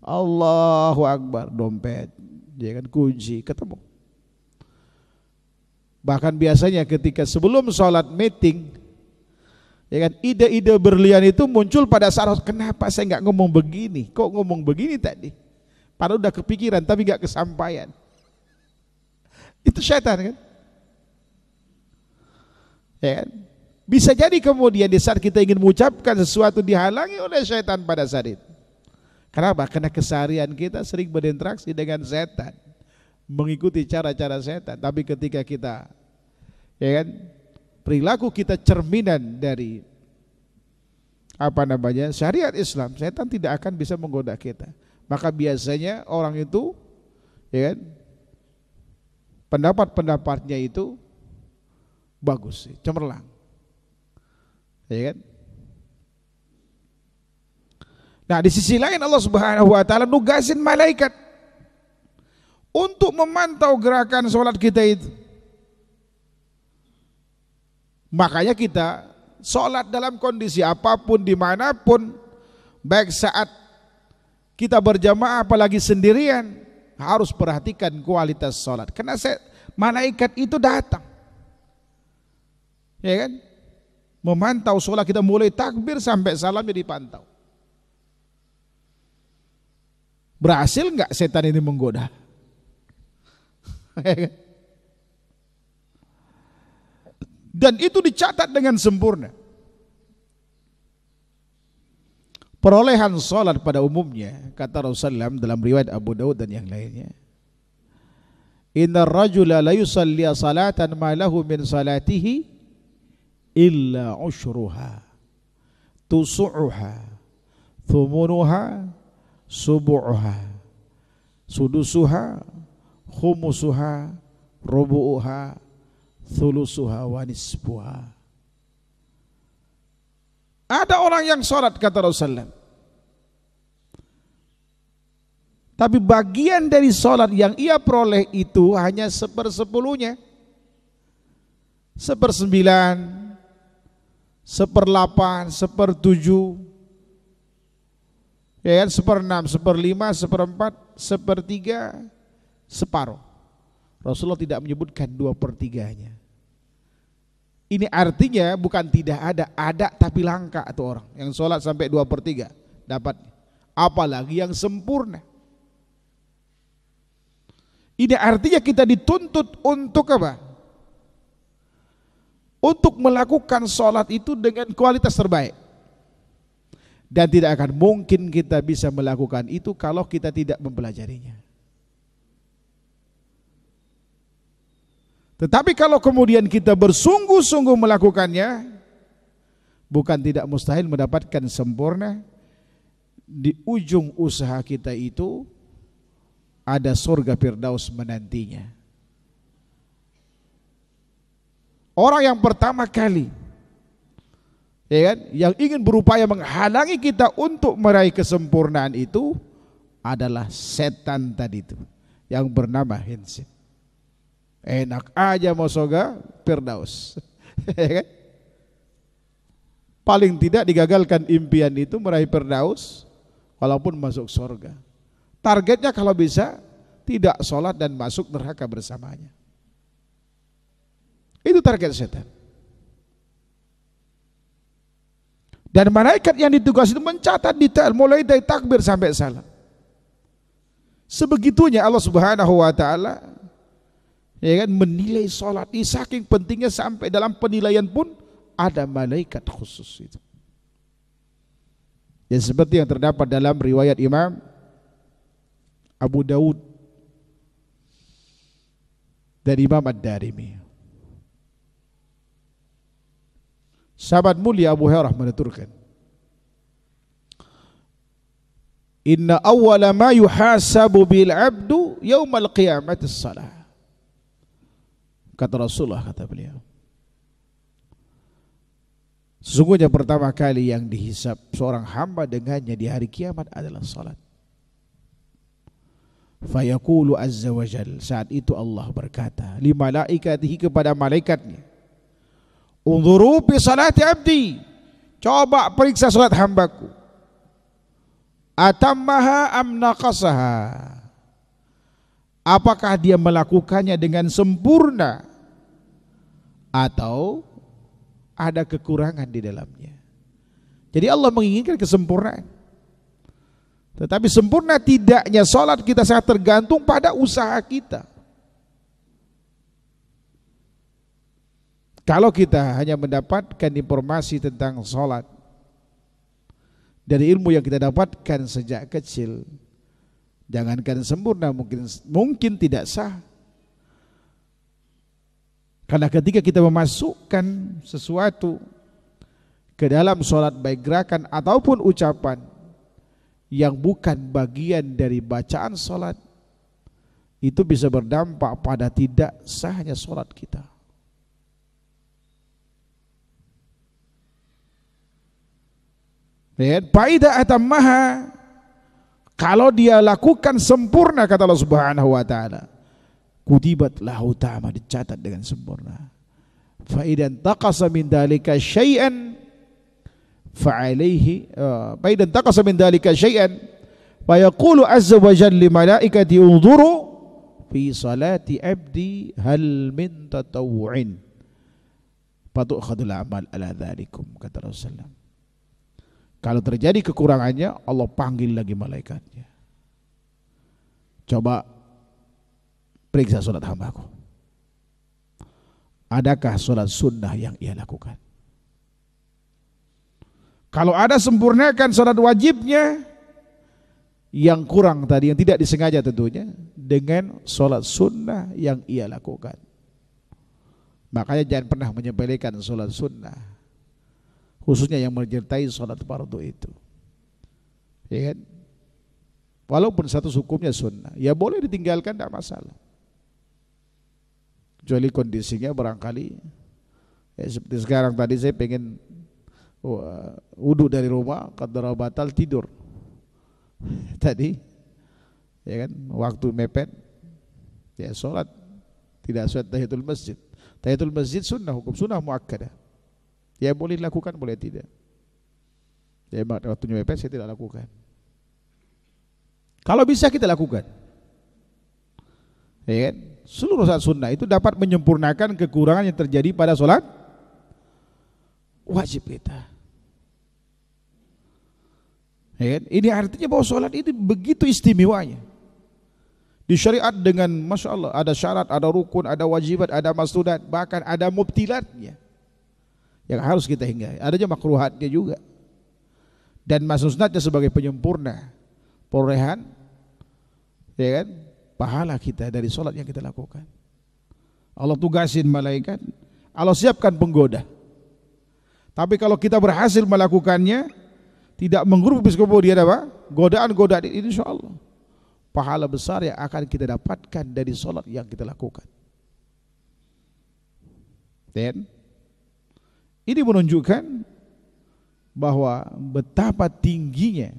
Speaker 1: Allahu Akbar dompet dia kan kunci ketemu bahkan biasanya ketika sebelum sholat meeting ya kan ide-ide berlian itu muncul pada saat oh, kenapa saya nggak ngomong begini kok ngomong begini tadi padahal udah kepikiran tapi nggak kesampaian itu setan kan ya kan bisa jadi kemudian di saat kita ingin mengucapkan sesuatu dihalangi oleh setan pada saat itu Kenapa? Karena keseharian kita sering berinteraksi dengan setan, mengikuti cara-cara setan. Tapi ketika kita, ya kan, perilaku kita cerminan dari apa namanya syariat Islam, setan tidak akan bisa menggoda kita. Maka biasanya orang itu, ya kan, pendapat-pendapatnya itu bagus, cemerlang, ya kan, Nah, di sisi lain Allah Subhanahu wa taala nugasin malaikat untuk memantau gerakan salat kita itu. Makanya kita sholat dalam kondisi apapun, dimanapun, baik saat kita berjamaah apalagi sendirian, harus perhatikan kualitas sholat. Karena saya, malaikat itu datang. Ya kan? Memantau sholat kita mulai takbir sampai salam dipantau. Berhasil nggak setan ini menggoda? Dan itu dicatat dengan sempurna. Perolehan sholat pada umumnya, kata Rasulullah dalam riwayat Abu Daud dan yang lainnya. Inna rajula la yusalli salatan ma lahu min salatihi illa ushruha tusu'uha thumunuha subuha sudusuha khumusuha rubuha thulusuha wa nisbuha ada orang yang sholat kata Rasulullah tapi bagian dari sholat yang ia peroleh itu hanya sepersepuluhnya sepersembilan seperlapan sepertujuh ya kan seper empat, seperempat, sepertiga, separuh. Rasulullah tidak menyebutkan dua pertiganya. Ini artinya bukan tidak ada, ada tapi langka atau orang yang sholat sampai dua pertiga dapat. Apalagi yang sempurna. Ini artinya kita dituntut untuk apa? Untuk melakukan sholat itu dengan kualitas terbaik dan tidak akan mungkin kita bisa melakukan itu kalau kita tidak mempelajarinya. Tetapi kalau kemudian kita bersungguh-sungguh melakukannya, bukan tidak mustahil mendapatkan sempurna di ujung usaha kita itu ada surga firdaus menantinya. Orang yang pertama kali ya kan? Yang ingin berupaya menghalangi kita untuk meraih kesempurnaan itu adalah setan tadi itu yang bernama Hinsip. Enak aja mau soga Firdaus. ya kan? Paling tidak digagalkan impian itu meraih Firdaus walaupun masuk surga. Targetnya kalau bisa tidak sholat dan masuk neraka bersamanya. Itu target setan. Dan malaikat yang ditugas itu mencatat detail mulai dari takbir sampai salam. Sebegitunya Allah Subhanahu wa taala ya kan menilai salat ini saking pentingnya sampai dalam penilaian pun ada malaikat khusus itu. Ya seperti yang terdapat dalam riwayat Imam Abu Daud dari Imam Ad-Darimi. Sahabat mulia Abu Hurairah menuturkan, "Inna awwala ma yuhasabu bil 'abdu yaumal qiyamati as-salah." Kata Rasulullah kata beliau. Sesungguhnya pertama kali yang dihisap seorang hamba dengannya di hari kiamat adalah salat. Fayaqulu azza wa jal. Saat itu Allah berkata, li malaikatihi kepada malaikatnya. Unzuru bi salati abdi. Coba periksa salat hambaku. Atammaha am naqasaha. Apakah dia melakukannya dengan sempurna atau ada kekurangan di dalamnya? Jadi Allah menginginkan kesempurnaan. Tetapi sempurna tidaknya salat kita sangat tergantung pada usaha kita. Kalau kita hanya mendapatkan informasi tentang sholat dari ilmu yang kita dapatkan sejak kecil, jangankan sempurna mungkin mungkin tidak sah. Karena ketika kita memasukkan sesuatu ke dalam sholat baik gerakan ataupun ucapan yang bukan bagian dari bacaan sholat itu bisa berdampak pada tidak sahnya sholat kita. Ya, Faida Baida atammaha kalau dia lakukan sempurna kata Allah Subhanahu wa taala. Kutibat lahu dicatat dengan sempurna. Fa idan taqasa min dalika syai'an fa alaihi eh, fa idan taqasa min dalika syai'an fa yaqulu azza wa jalla li malaikati unzuru fi salati abdi hal min tatawwu'in. Patukhadul amal ala dhalikum kata Rasulullah kalau terjadi kekurangannya, Allah panggil lagi malaikatnya. Coba periksa sholat hambaku. Adakah sholat sunnah yang ia lakukan? Kalau ada sempurnakan sholat wajibnya, yang kurang tadi, yang tidak disengaja tentunya, dengan sholat sunnah yang ia lakukan. Makanya jangan pernah menyepelekan sholat sunnah khususnya yang menyertai sholat fardu itu. Ya kan? Walaupun satu hukumnya sunnah, ya boleh ditinggalkan tidak masalah. Kecuali kondisinya barangkali ya seperti sekarang tadi saya pengen uh, wudhu dari rumah, kadara batal tidur. Tadi ya kan waktu mepet ya sholat tidak sholat tahiyatul masjid tahiyatul masjid sunnah hukum sunnah muakkadah Ya boleh dilakukan, boleh tidak. Ya waktunya mepet saya tidak lakukan. Kalau bisa kita lakukan. Ya kan? Seluruh saat sunnah itu dapat menyempurnakan kekurangan yang terjadi pada sholat wajib kita. Ya kan? Ini artinya bahwa sholat itu begitu istimewanya. Di syariat dengan Masya Allah ada syarat, ada rukun, ada wajibat, ada masudat, bahkan ada mubtilatnya yang harus kita hingga Ada juga makruhatnya juga. Dan masuk sunatnya sebagai penyempurna perolehan ya kan pahala kita dari solat yang kita lakukan. Allah tugasin malaikat, Allah siapkan penggoda. Tapi kalau kita berhasil melakukannya, tidak mengerubis kemudian apa? Godaan-godaan ini insya Allah. Pahala besar yang akan kita dapatkan dari solat yang kita lakukan. Dan ini menunjukkan bahwa betapa tingginya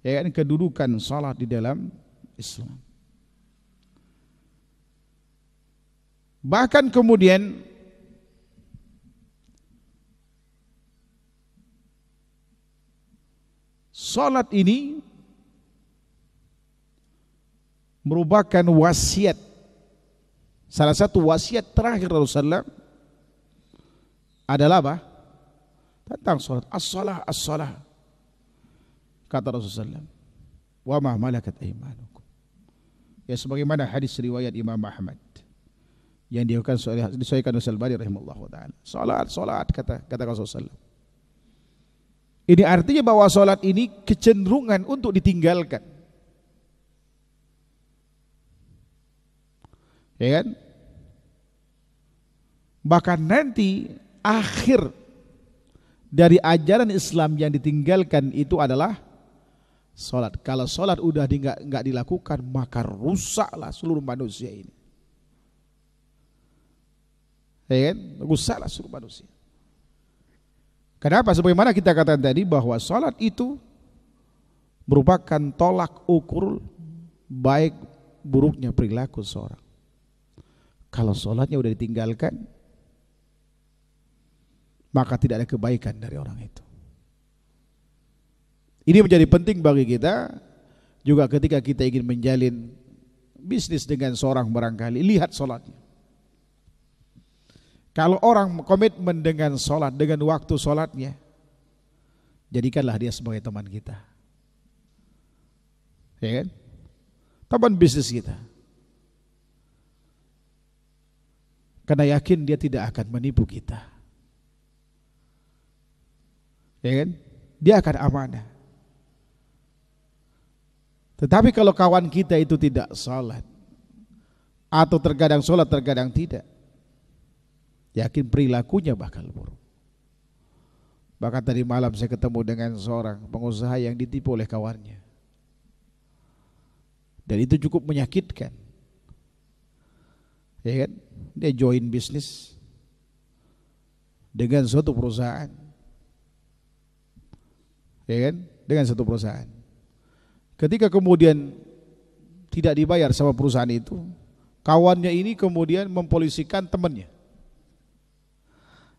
Speaker 1: ya kan kedudukan salat di dalam Islam. Bahkan kemudian salat ini merupakan wasiat salah satu wasiat terakhir Rasulullah adalah apa? Tentang sholat As-salah, as-salah. Kata Rasulullah SAW. Wa ma malakat aimanukum. Ya sebagaimana hadis riwayat Imam Ahmad yang diucapkan oleh disahihkan oleh Al-Albani rahimallahu taala. Salat, salat kata kata Rasulullah Ini artinya bahwa salat ini kecenderungan untuk ditinggalkan. Ya kan? Bahkan nanti akhir dari ajaran Islam yang ditinggalkan itu adalah sholat. Kalau sholat udah nggak nggak dilakukan maka rusaklah seluruh manusia ini. Ya kan? Rusaklah seluruh manusia. Kenapa? Sebagaimana kita katakan tadi bahwa sholat itu merupakan tolak ukur baik buruknya perilaku seorang. Kalau sholatnya udah ditinggalkan, maka tidak ada kebaikan dari orang itu. Ini menjadi penting bagi kita juga ketika kita ingin menjalin bisnis dengan seorang barangkali, lihat sholatnya. Kalau orang komitmen dengan sholat, dengan waktu sholatnya, jadikanlah dia sebagai teman kita. Ya kan? Teman bisnis kita. Karena yakin dia tidak akan menipu kita ya kan? Dia akan amanah. Tetapi kalau kawan kita itu tidak sholat atau terkadang sholat terkadang tidak, yakin perilakunya bakal buruk. Bahkan tadi malam saya ketemu dengan seorang pengusaha yang ditipu oleh kawannya. Dan itu cukup menyakitkan. Ya kan? Dia join bisnis dengan suatu perusahaan ya kan? Dengan satu perusahaan. Ketika kemudian tidak dibayar sama perusahaan itu, kawannya ini kemudian mempolisikan temannya.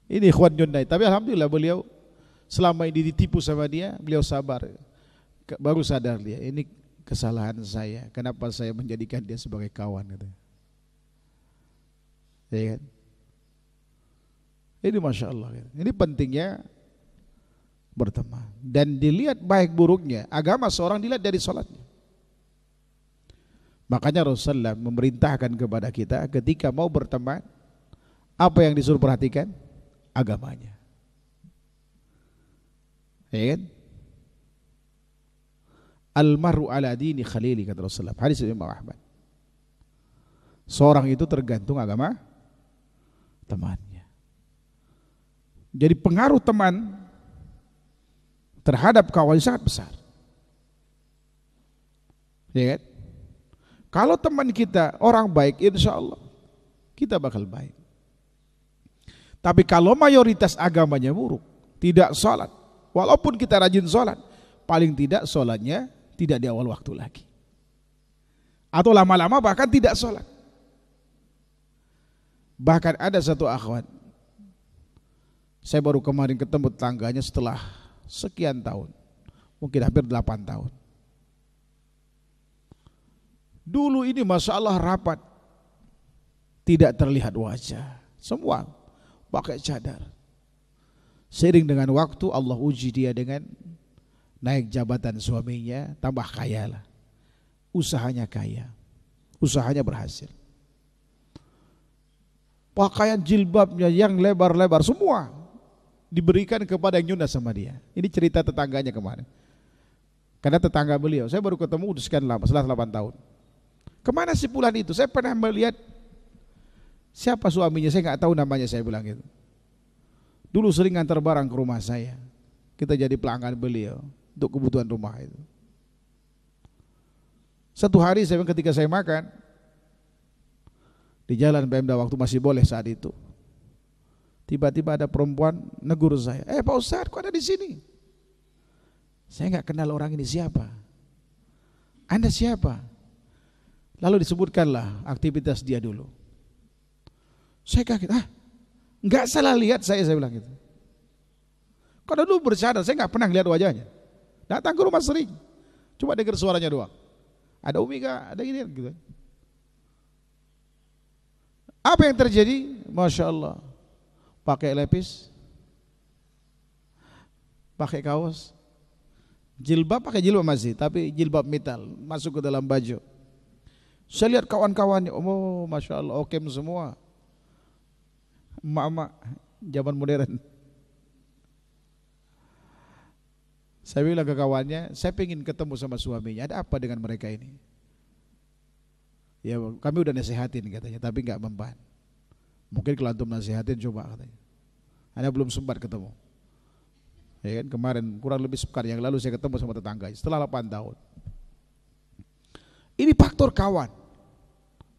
Speaker 1: Ini kuat Yunai. Tapi Alhamdulillah beliau selama ini ditipu sama dia, beliau sabar. Baru sadar dia, ini kesalahan saya. Kenapa saya menjadikan dia sebagai kawan. Gitu. Ya kan? Ini Masya Allah. Gitu. Ini pentingnya berteman dan dilihat baik buruknya agama seorang dilihat dari sholatnya makanya Rasulullah memerintahkan kepada kita ketika mau berteman apa yang disuruh perhatikan agamanya ya kan almaru ala dini khalili kata Rasulullah hadis Imam Ahmad seorang itu tergantung agama temannya jadi pengaruh teman terhadap kawan sangat besar. Ya kan? Kalau teman kita orang baik, insya Allah kita bakal baik. Tapi kalau mayoritas agamanya buruk, tidak sholat, walaupun kita rajin sholat, paling tidak sholatnya tidak di awal waktu lagi. Atau lama-lama bahkan tidak sholat. Bahkan ada satu akhwat, saya baru kemarin ketemu tetangganya setelah sekian tahun. Mungkin hampir delapan tahun. Dulu ini masalah rapat. Tidak terlihat wajah. Semua pakai cadar. sering dengan waktu Allah uji dia dengan naik jabatan suaminya tambah kaya lah. Usahanya kaya. Usahanya berhasil. Pakaian jilbabnya yang lebar-lebar semua diberikan kepada yang nyunda sama dia. Ini cerita tetangganya kemarin. Karena tetangga beliau, saya baru ketemu udah sekian lama, setelah 8 tahun. Kemana si Pulan itu? Saya pernah melihat siapa suaminya, saya nggak tahu namanya, saya bilang gitu. Dulu sering ngantar barang ke rumah saya. Kita jadi pelanggan beliau untuk kebutuhan rumah itu. Satu hari saya ketika saya makan, di jalan Pemda waktu masih boleh saat itu, Tiba-tiba ada perempuan negur saya, eh Pak Ustadz kok ada di sini? Saya nggak kenal orang ini siapa. Anda siapa? Lalu disebutkanlah aktivitas dia dulu. Saya kaget, ah nggak salah lihat saya, saya bilang gitu. Kok dulu bercadar, saya nggak pernah lihat wajahnya. Datang ke rumah sering, cuma dengar suaranya doang. Ada Umi kah? Ada ini gitu. Apa yang terjadi? Masya Allah pakai lepis, pakai kaos, jilbab pakai jilbab masih, tapi jilbab metal masuk ke dalam baju. Saya lihat kawan-kawannya, oh masya Allah, okem semua, mama zaman modern. Saya bilang ke kawannya, saya pengen ketemu sama suaminya. Ada apa dengan mereka ini? Ya kami udah nasihatin katanya, tapi nggak mempan. Mungkin kalau antum nasihatin coba katanya. Anda belum sempat ketemu. Ya kan kemarin kurang lebih sepekan yang lalu saya ketemu sama tetangga setelah 8 tahun. Ini faktor kawan.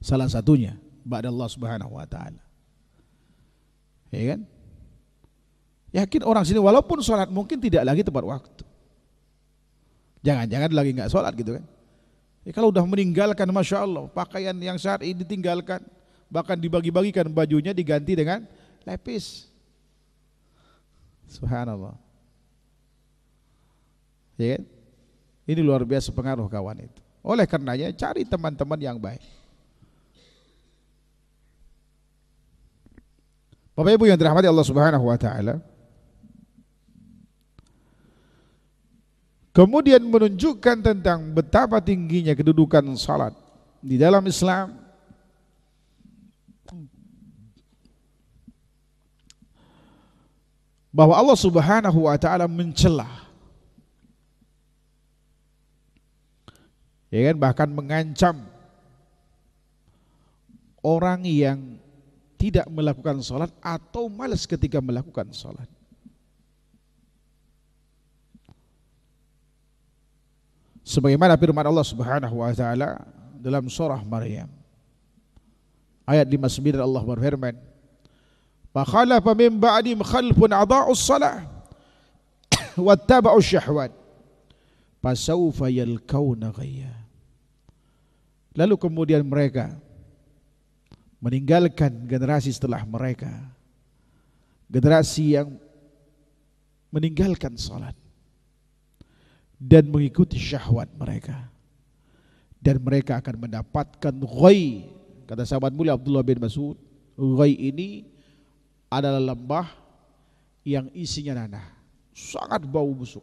Speaker 1: Salah satunya ba'da Allah Subhanahu wa taala. Ya kan? Yakin orang sini walaupun sholat mungkin tidak lagi tepat waktu. Jangan-jangan lagi nggak sholat gitu kan. Ya, kalau udah meninggalkan Masya Allah pakaian yang saat ini ditinggalkan. Bahkan dibagi-bagikan bajunya diganti dengan lepis. Subhanallah. Ya kan? Ini luar biasa pengaruh kawan itu. Oleh karenanya cari teman-teman yang baik. Bapak Ibu yang dirahmati Allah Subhanahu wa taala. Kemudian menunjukkan tentang betapa tingginya kedudukan salat di dalam Islam bahwa Allah Subhanahu wa taala mencela ya kan bahkan mengancam orang yang tidak melakukan sholat atau malas ketika melakukan sholat. Sebagaimana firman Allah Subhanahu wa taala dalam surah Maryam ayat 59 Allah berfirman Fakhalafa min ba'dim khalfun adha'us salah واتبعوا syahwat. Fasawfa yalkauna غيا. Lalu kemudian mereka meninggalkan generasi setelah mereka. Generasi yang meninggalkan salat dan mengikuti syahwat mereka. Dan mereka akan mendapatkan ghai. Kata sahabat mulia Abdullah bin Mas'ud, ghai ini adalah lembah yang isinya nanah. Sangat bau busuk.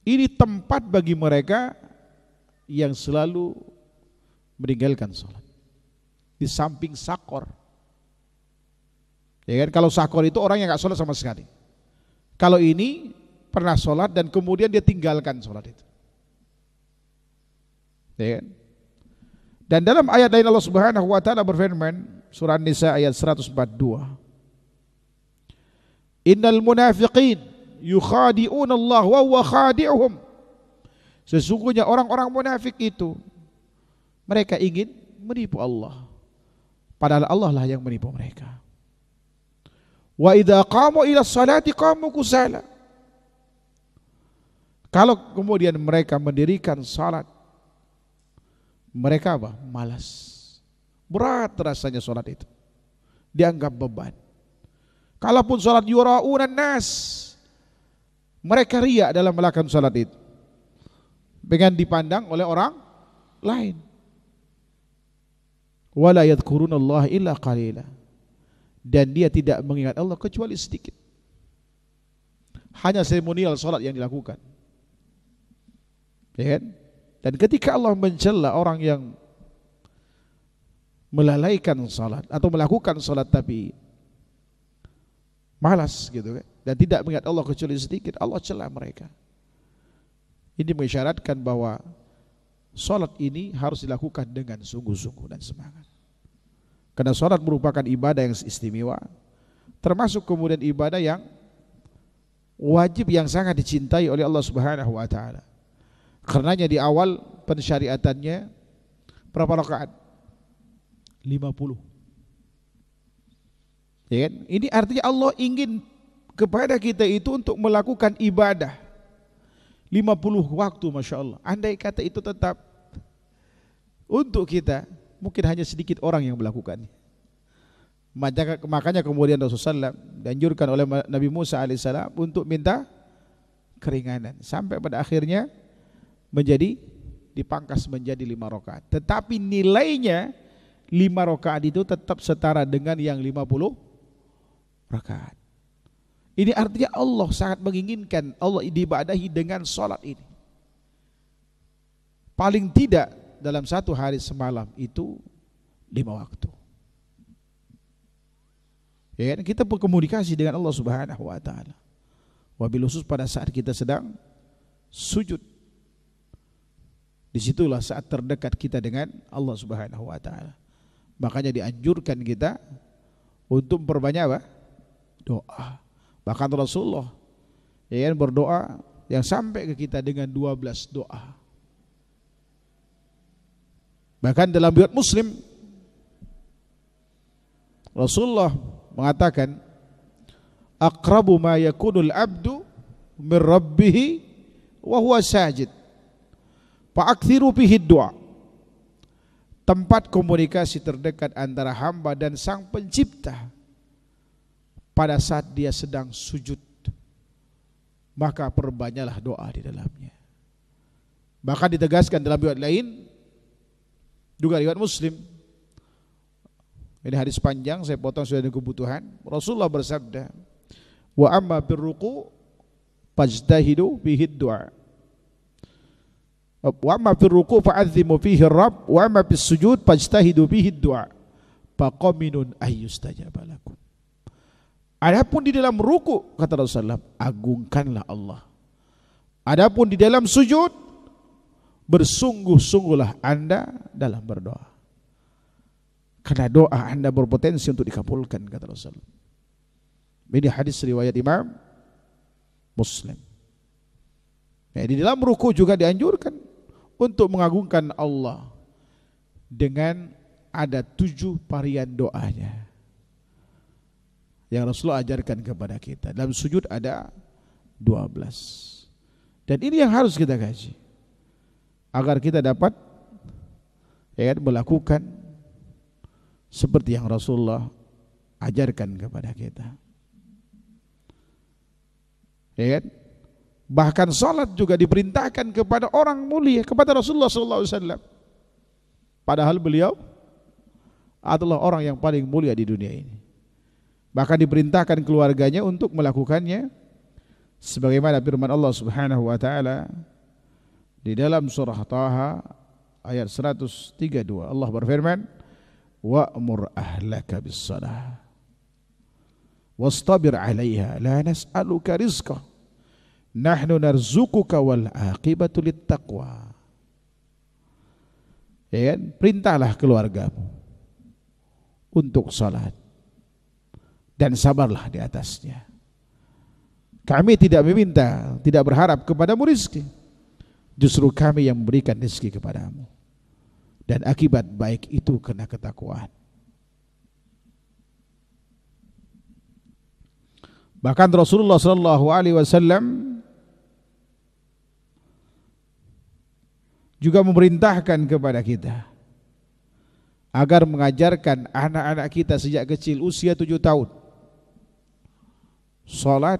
Speaker 1: Ini tempat bagi mereka yang selalu meninggalkan sholat. Di samping sakor. Ya kan? Kalau sakor itu orang yang nggak sholat sama sekali. Kalau ini pernah sholat dan kemudian dia tinggalkan sholat itu. Ya kan? Dan dalam ayat lain Allah Subhanahu wa taala berfirman, Surah Nisa ayat 142. Innal munafiqin yukhadi'una Allah wa huwa khadi'uhum. Sesungguhnya orang-orang munafik itu mereka ingin menipu Allah. Padahal Allah lah yang menipu mereka. Wa idza qamu ila salati qamu kusala. Kalau kemudian mereka mendirikan salat mereka apa? Malas. Berat rasanya sholat itu. Dianggap beban. Kalaupun sholat yura'unan nas. Mereka riak dalam melakukan sholat itu. Dengan dipandang oleh orang lain. Wala yadkurun Allah illa qalila. Dan dia tidak mengingat Allah kecuali sedikit. Hanya seremonial sholat yang dilakukan. Ya kan? Dan ketika Allah mencela orang yang melalaikan salat atau melakukan salat tapi malas gitu kan dan tidak mengingat Allah kecuali sedikit Allah celah mereka ini mengisyaratkan bahwa salat ini harus dilakukan dengan sungguh-sungguh dan semangat karena salat merupakan ibadah yang istimewa termasuk kemudian ibadah yang wajib yang sangat dicintai oleh Allah Subhanahu wa taala karenanya di awal pensyariatannya berapa rakaat 50. Ya kan? Ini artinya Allah ingin kepada kita itu untuk melakukan ibadah 50 waktu Masya Allah Andai kata itu tetap Untuk kita Mungkin hanya sedikit orang yang melakukannya Makanya kemudian Rasulullah SAW Dianjurkan oleh Nabi Musa AS Untuk minta keringanan Sampai pada akhirnya Menjadi Dipangkas menjadi lima rakaat. Tetapi nilainya lima rakaat itu tetap setara dengan yang lima puluh rakaat. Ini artinya Allah sangat menginginkan Allah diibadahi dengan sholat ini. Paling tidak dalam satu hari semalam itu lima waktu. Ya kan? Kita berkomunikasi dengan Allah Subhanahu wa taala. Wabil khusus pada saat kita sedang sujud. Disitulah saat terdekat kita dengan Allah Subhanahu wa taala. Makanya dianjurkan kita untuk memperbanyak apa? Doa. Bahkan Rasulullah ya kan berdoa yang sampai ke kita dengan 12 doa. Bahkan dalam buat Muslim Rasulullah mengatakan akrabu ma yakunul abdu min rabbih wa huwa sajid. Fa'akthiru bihi doa tempat komunikasi terdekat antara hamba dan sang pencipta pada saat dia sedang sujud maka perbanyaklah doa di dalamnya bahkan ditegaskan dalam riwayat lain juga riwayat muslim ini hadis panjang saya potong sudah ada kebutuhan Rasulullah bersabda wa amma birruku fajtahidu bihid du'a Wa ma fi ruku' fa'azzimu fihi rabb wa ma bis sujud fajtahidu fihi du'a. Faqaminun ayyustajaba lakum. Adapun di dalam ruku kata Rasulullah agungkanlah Allah. Adapun di dalam sujud bersungguh-sungguhlah Anda dalam berdoa. Karena doa Anda berpotensi untuk dikabulkan kata Rasulullah. Ini hadis riwayat Imam Muslim. Ya, di dalam ruku juga dianjurkan untuk mengagungkan Allah dengan ada tujuh varian doanya yang Rasulullah ajarkan kepada kita. Dalam sujud ada dua belas. Dan ini yang harus kita kaji agar kita dapat ya, kan, melakukan seperti yang Rasulullah ajarkan kepada kita. Ya kan? Bahkan sholat juga diperintahkan kepada orang mulia, kepada Rasulullah SAW. alaihi wasallam. Padahal beliau adalah orang yang paling mulia di dunia ini. Bahkan diperintahkan keluarganya untuk melakukannya sebagaimana firman Allah Subhanahu wa taala di dalam surah Taha ayat 132. Allah berfirman, "Wa'mur ahlaka bis-shalah wastabir 'alaiha la nas'aluka Nahnu narzukuka wal aqibatu taqwa. Ya kan? Perintahlah keluargamu untuk salat dan sabarlah di atasnya. Kami tidak meminta, tidak berharap kepadamu rizki. Justru kami yang memberikan rizki kepadamu. Dan akibat baik itu kena ketakwaan. Bahkan Rasulullah Shallallahu Alaihi Wasallam juga memerintahkan kepada kita agar mengajarkan anak-anak kita sejak kecil usia tujuh tahun sholat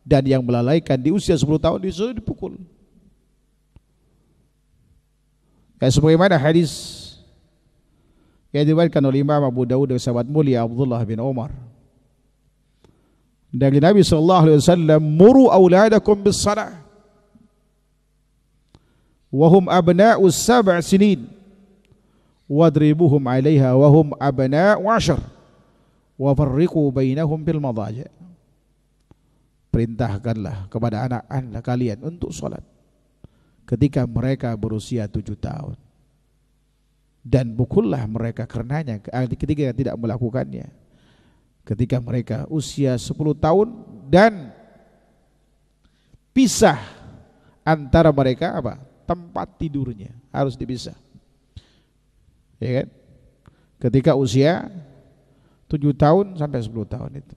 Speaker 1: dan yang melalaikan di usia sepuluh tahun disuruh dipukul. dan ya, sebagaimana hadis yang diriwayatkan oleh Imam Abu Dawud dari sahabat mulia Abdullah bin Umar. Dari Nabi sallallahu alaihi wasallam, "Muru auladakum bis salah." wahum abna'u sab' sinin wadribuhum 'alayha wahum abna'u 'ashar wa farriqu bainahum fil madaji' perintahkanlah kepada anak anak kalian untuk sholat ketika mereka berusia tujuh tahun dan pukullah mereka karenanya eh, ketika tidak melakukannya ketika mereka usia sepuluh tahun dan pisah antara mereka apa tempat tidurnya harus dipisah. Ya kan? Ketika usia 7 tahun sampai 10 tahun itu.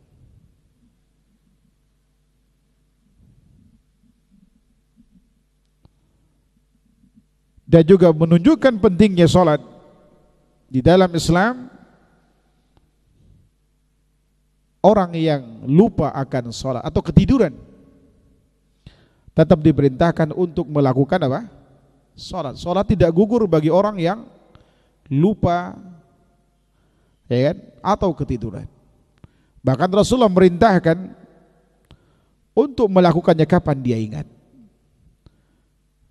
Speaker 1: Dan juga menunjukkan pentingnya sholat di dalam Islam orang yang lupa akan sholat atau ketiduran tetap diperintahkan untuk melakukan apa? Sholat, sholat tidak gugur bagi orang yang lupa ya kan atau ketiduran. Bahkan Rasulullah merintahkan untuk melakukannya kapan dia ingat.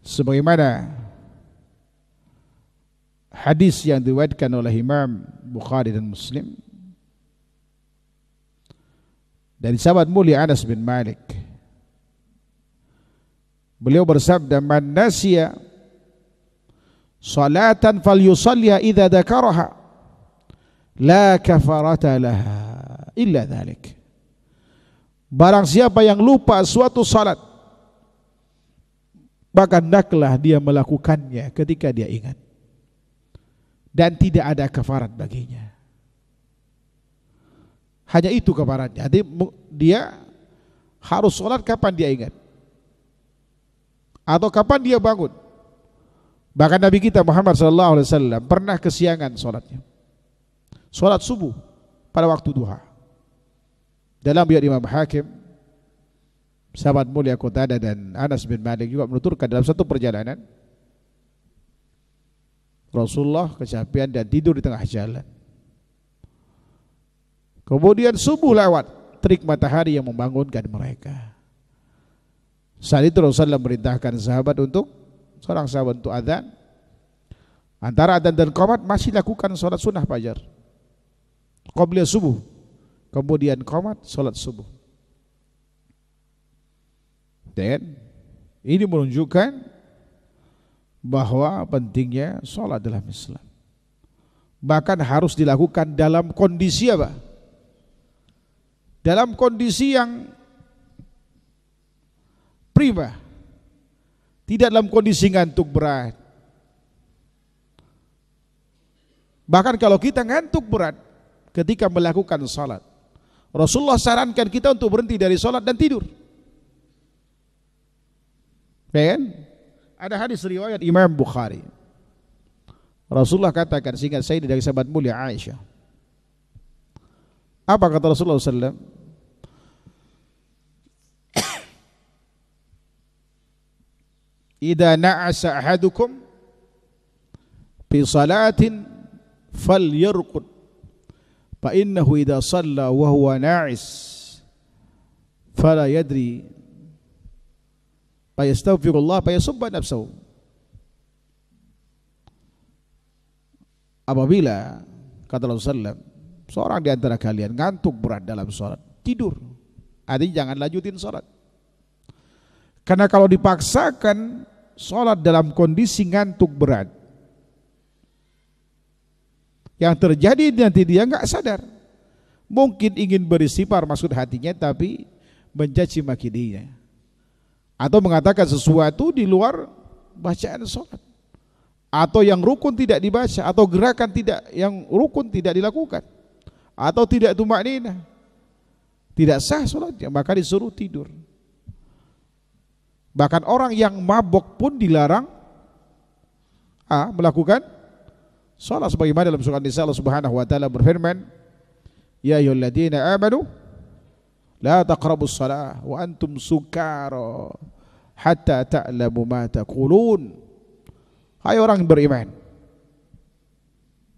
Speaker 1: Sebagaimana hadis yang diriwayatkan oleh Imam Bukhari dan Muslim dari sahabat mulia Anas bin Malik. Beliau bersabda, "Man nasiya salatan fal yusalliha idza dakaraha la kafarata laha illa dhalik barang siapa yang lupa suatu salat maka naklah dia melakukannya ketika dia ingat dan tidak ada kafarat baginya hanya itu kafaratnya jadi dia harus sholat kapan dia ingat atau kapan dia bangun Bahkan Nabi kita Muhammad SAW pernah kesiangan sholatnya, sholat subuh pada waktu duha. Dalam biar Imam Hakim sahabat mulia kota dan Anas bin Malik juga menuturkan dalam satu perjalanan Rasulullah kecapian dan tidur di tengah jalan. Kemudian subuh lewat, terik matahari yang membangunkan mereka. Saat itu Rasulullah merintahkan sahabat untuk seorang sahabat untuk adzan antara adzan dan qomat masih lakukan sholat sunnah fajar qobliya subuh kemudian qomat sholat subuh dan ini menunjukkan bahwa pentingnya sholat dalam Islam bahkan harus dilakukan dalam kondisi apa dalam kondisi yang prima tidak dalam kondisi ngantuk berat. Bahkan kalau kita ngantuk berat ketika melakukan salat, Rasulullah sarankan kita untuk berhenti dari salat dan tidur. Ben, ya kan? Ada hadis riwayat Imam Bukhari. Rasulullah katakan sehingga saya dari sahabat mulia Aisyah. Apa kata Rasulullah SAW? idza na'asa ahadukum fi salatin falyarqud fa innahu idza shalla wa huwa na'is fala yadri fa yastaghfirullah fa yasubba nafsahu apabila kata Rasulullah seorang di antara kalian ngantuk berat dalam sholat, tidur artinya jangan lanjutin sholat. Karena kalau dipaksakan sholat dalam kondisi ngantuk berat, yang terjadi nanti dia nggak sadar. Mungkin ingin berisipar maksud hatinya tapi mencaci maki dia. Atau mengatakan sesuatu di luar bacaan sholat. Atau yang rukun tidak dibaca. Atau gerakan tidak yang rukun tidak dilakukan. Atau tidak tumak nina. Tidak sah sholatnya maka disuruh tidur. Bahkan orang yang mabok pun dilarang ah, melakukan sholat sebagaimana dalam surah Nisa Allah Subhanahu wa taala berfirman, "Ya ayyuhalladzina amanu la taqrabus salah wa antum sukara hatta ta'lamu ma taqulun." Hai orang beriman.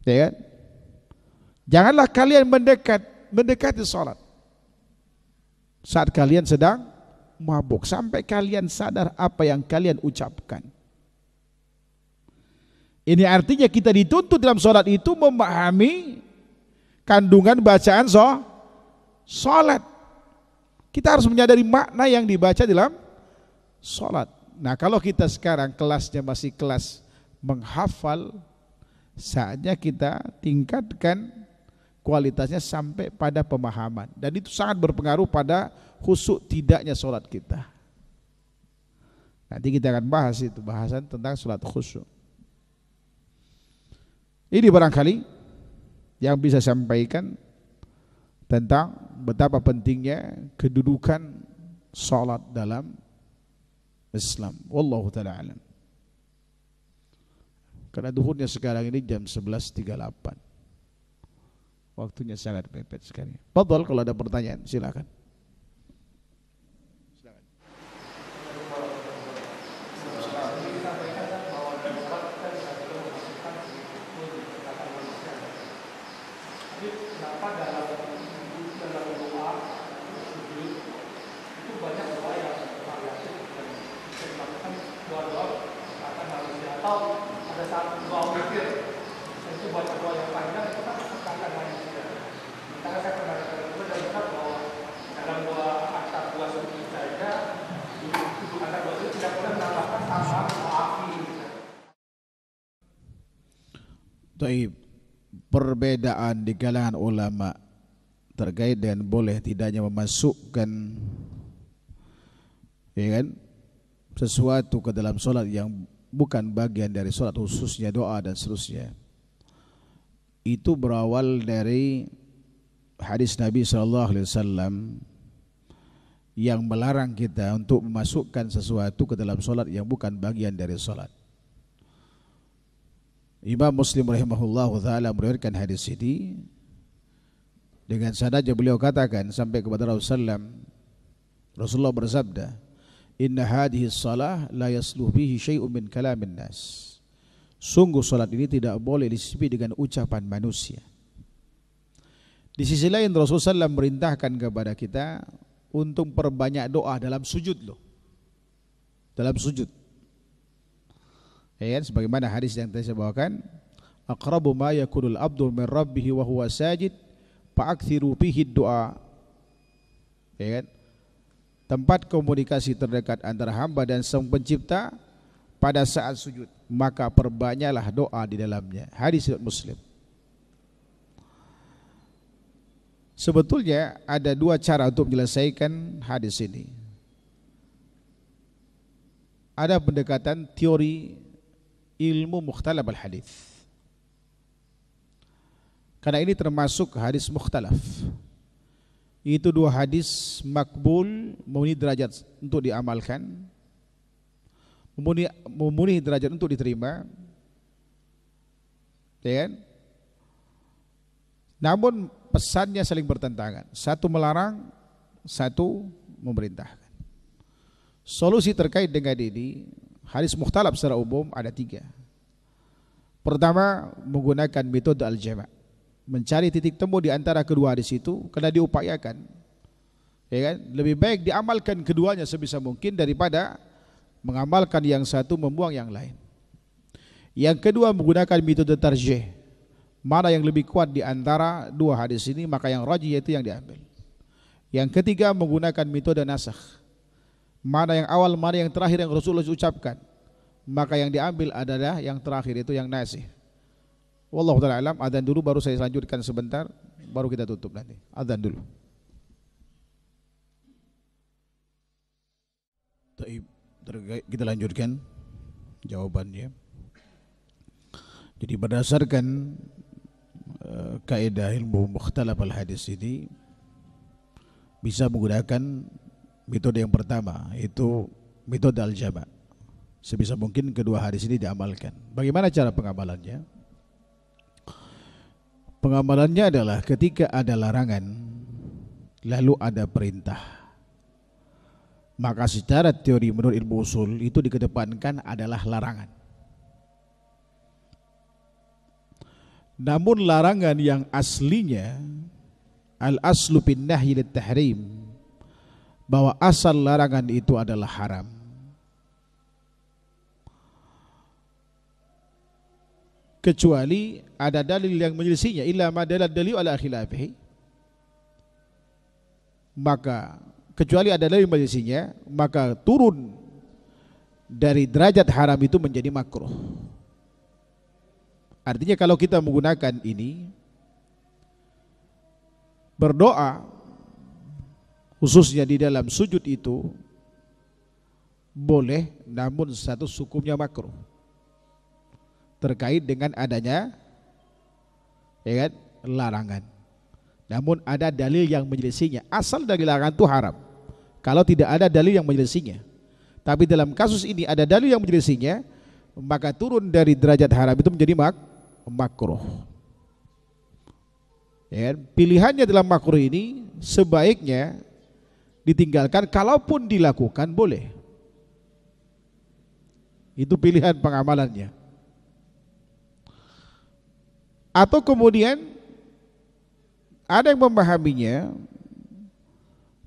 Speaker 1: Ya kan? Janganlah kalian mendekat mendekati sholat saat kalian sedang mabuk sampai kalian sadar apa yang kalian ucapkan. Ini artinya kita dituntut dalam sholat itu memahami kandungan bacaan so, sholat. Kita harus menyadari makna yang dibaca dalam sholat. Nah kalau kita sekarang kelasnya masih kelas menghafal, saatnya kita tingkatkan kualitasnya sampai pada pemahaman. Dan itu sangat berpengaruh pada khusuk tidaknya sholat kita. Nanti kita akan bahas itu bahasan tentang sholat khusuk. Ini barangkali yang bisa sampaikan tentang betapa pentingnya kedudukan sholat dalam Islam. Wallahu taala alam. Karena duhurnya sekarang ini jam 11.38. Waktunya sangat mepet sekali. Padahal kalau ada pertanyaan silakan. perbedaan di kalangan ulama terkait dengan boleh tidaknya memasukkan ya kan sesuatu ke dalam solat yang bukan bagian dari solat khususnya doa dan seterusnya itu berawal dari hadis Nabi sallallahu alaihi wasallam yang melarang kita untuk memasukkan sesuatu ke dalam solat yang bukan bagian dari solat. Imam Muslim rahimahullahu taala meriwayatkan hadis ini dengan sanadnya beliau katakan sampai kepada Rasulullah Rasulullah bersabda, "Inna hadhihi shalah la yasluh bihi syai'un min kalamin nas." Sungguh salat ini tidak boleh disisipi dengan ucapan manusia. Di sisi lain Rasulullah merintahkan kepada kita untuk perbanyak doa dalam sujud loh. Dalam sujud. Ya kan? Sebagaimana hadis yang tadi saya bawakan, aqrabu ma yakunul abdu min rabbih wa huwa sajid fa'akthiru bihi doa. Ya kan? Tempat komunikasi terdekat antara hamba dan Sang Pencipta pada saat sujud, maka perbanyaklah doa di dalamnya. Hadis Muslim. Sebetulnya ada dua cara untuk menyelesaikan hadis ini. Ada pendekatan teori ilmu mukhtalab al-hadis. Karena ini termasuk hadis mukhtalaf. Itu dua hadis makbul memenuhi derajat untuk diamalkan, memenuhi, memenuhi derajat untuk diterima. Ya kan? Namun pesannya saling bertentangan. Satu melarang, satu memerintahkan. Solusi terkait dengan ini Hadis muhtalab secara umum ada tiga. Pertama, menggunakan metode al-jama' mencari titik temu di antara kedua hadis itu karena diupayakan. Ya kan? Lebih baik diamalkan keduanya sebisa mungkin daripada mengamalkan yang satu membuang yang lain. Yang kedua menggunakan metode tarjih. Mana yang lebih kuat di antara dua hadis ini maka yang rajih itu yang diambil. Yang ketiga menggunakan metode nasakh Mana yang awal, mana yang terakhir yang Rasulullah ucapkan. Maka yang diambil adalah yang terakhir itu yang nasih. Wallahu taala alam, adzan dulu baru saya lanjutkan sebentar, baru kita tutup nanti. Adzan dulu. Taib, kita lanjutkan jawabannya. Jadi berdasarkan eh, kaidah ilmu mukhtalaf al hadis ini bisa menggunakan Metode yang pertama itu metode aljabar. Sebisa mungkin kedua hari ini diamalkan. Bagaimana cara pengamalannya? Pengamalannya adalah ketika ada larangan lalu ada perintah. Maka secara teori menurut ilmu usul itu dikedepankan adalah larangan. Namun larangan yang aslinya al aslu bin nahyi tahrim bahwa asal larangan itu adalah haram. Kecuali ada dalil yang menyelisihnya illa madalat dalil ala khilafihi. Maka kecuali ada dalil yang menyelisihnya, maka turun dari derajat haram itu menjadi makruh. Artinya kalau kita menggunakan ini berdoa khususnya di dalam sujud itu boleh namun satu hukumnya makruh terkait dengan adanya ya kan, larangan. Namun ada dalil yang menyelisihnya Asal dari larangan itu haram. Kalau tidak ada dalil yang menyelisihnya Tapi dalam kasus ini ada dalil yang menyelisihnya maka turun dari derajat haram itu menjadi mak makruh. Ya, kan, pilihannya dalam makruh ini sebaiknya ditinggalkan kalaupun dilakukan boleh itu pilihan pengamalannya atau kemudian ada yang memahaminya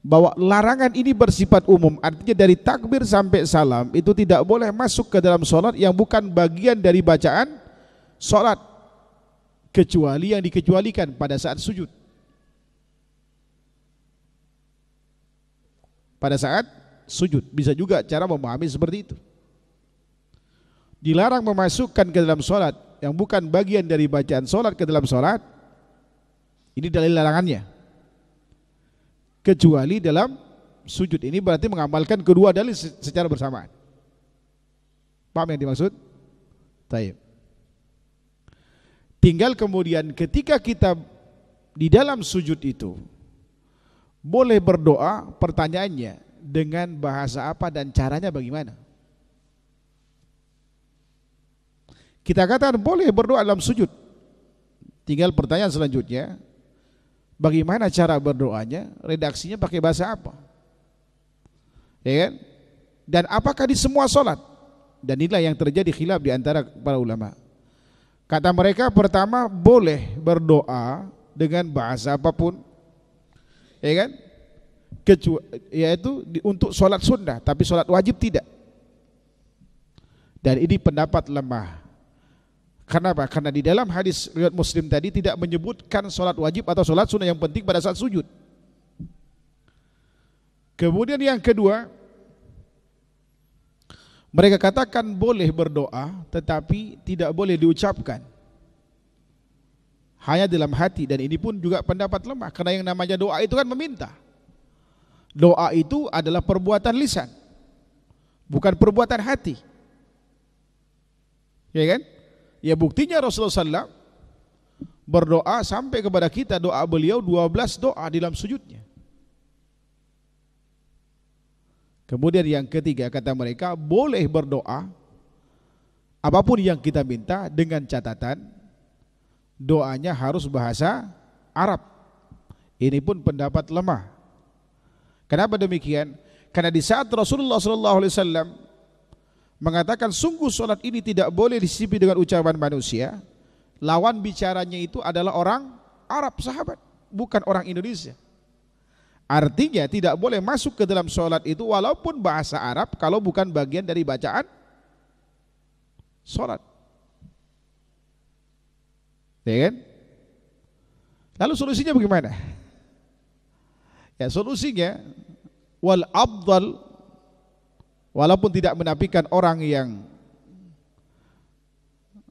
Speaker 1: bahwa larangan ini bersifat umum artinya dari takbir sampai salam itu tidak boleh masuk ke dalam sholat yang bukan bagian dari bacaan sholat kecuali yang dikecualikan pada saat sujud pada saat sujud. Bisa juga cara memahami seperti itu. Dilarang memasukkan ke dalam sholat yang bukan bagian dari bacaan sholat ke dalam sholat. Ini dalil larangannya. Kecuali dalam sujud. Ini berarti mengamalkan kedua dalil secara bersamaan. Paham yang dimaksud? Taib. Tinggal kemudian ketika kita di dalam sujud itu boleh berdoa, pertanyaannya dengan bahasa apa dan caranya bagaimana? Kita katakan boleh berdoa dalam sujud. Tinggal pertanyaan selanjutnya, bagaimana cara berdoanya? Redaksinya pakai bahasa apa? Ya kan? Dan apakah di semua sholat? Dan inilah yang terjadi khilaf di antara para ulama. Kata mereka pertama boleh berdoa dengan bahasa apapun ya kan? Kecuali, yaitu di, untuk sholat sunnah, tapi sholat wajib tidak. Dan ini pendapat lemah. Kenapa? Karena di dalam hadis riwayat Muslim tadi tidak menyebutkan sholat wajib atau sholat sunnah yang penting pada saat sujud. Kemudian yang kedua, mereka katakan boleh berdoa tetapi tidak boleh diucapkan hanya dalam hati dan ini pun juga pendapat lemah karena yang namanya doa itu kan meminta. Doa itu adalah perbuatan lisan. Bukan perbuatan hati. Ya kan? Ya buktinya Rasulullah SAW berdoa sampai kepada kita doa beliau 12 doa dalam sujudnya. Kemudian yang ketiga kata mereka boleh berdoa apapun yang kita minta dengan catatan doanya harus bahasa Arab. Ini pun pendapat lemah. Kenapa demikian? Karena di saat Rasulullah SAW mengatakan sungguh sholat ini tidak boleh disipi dengan ucapan manusia, lawan bicaranya itu adalah orang Arab sahabat, bukan orang Indonesia. Artinya tidak boleh masuk ke dalam sholat itu walaupun bahasa Arab kalau bukan bagian dari bacaan sholat. Ya kan? Lalu solusinya bagaimana? Ya, solusinya wal abdal walaupun tidak menafikan orang yang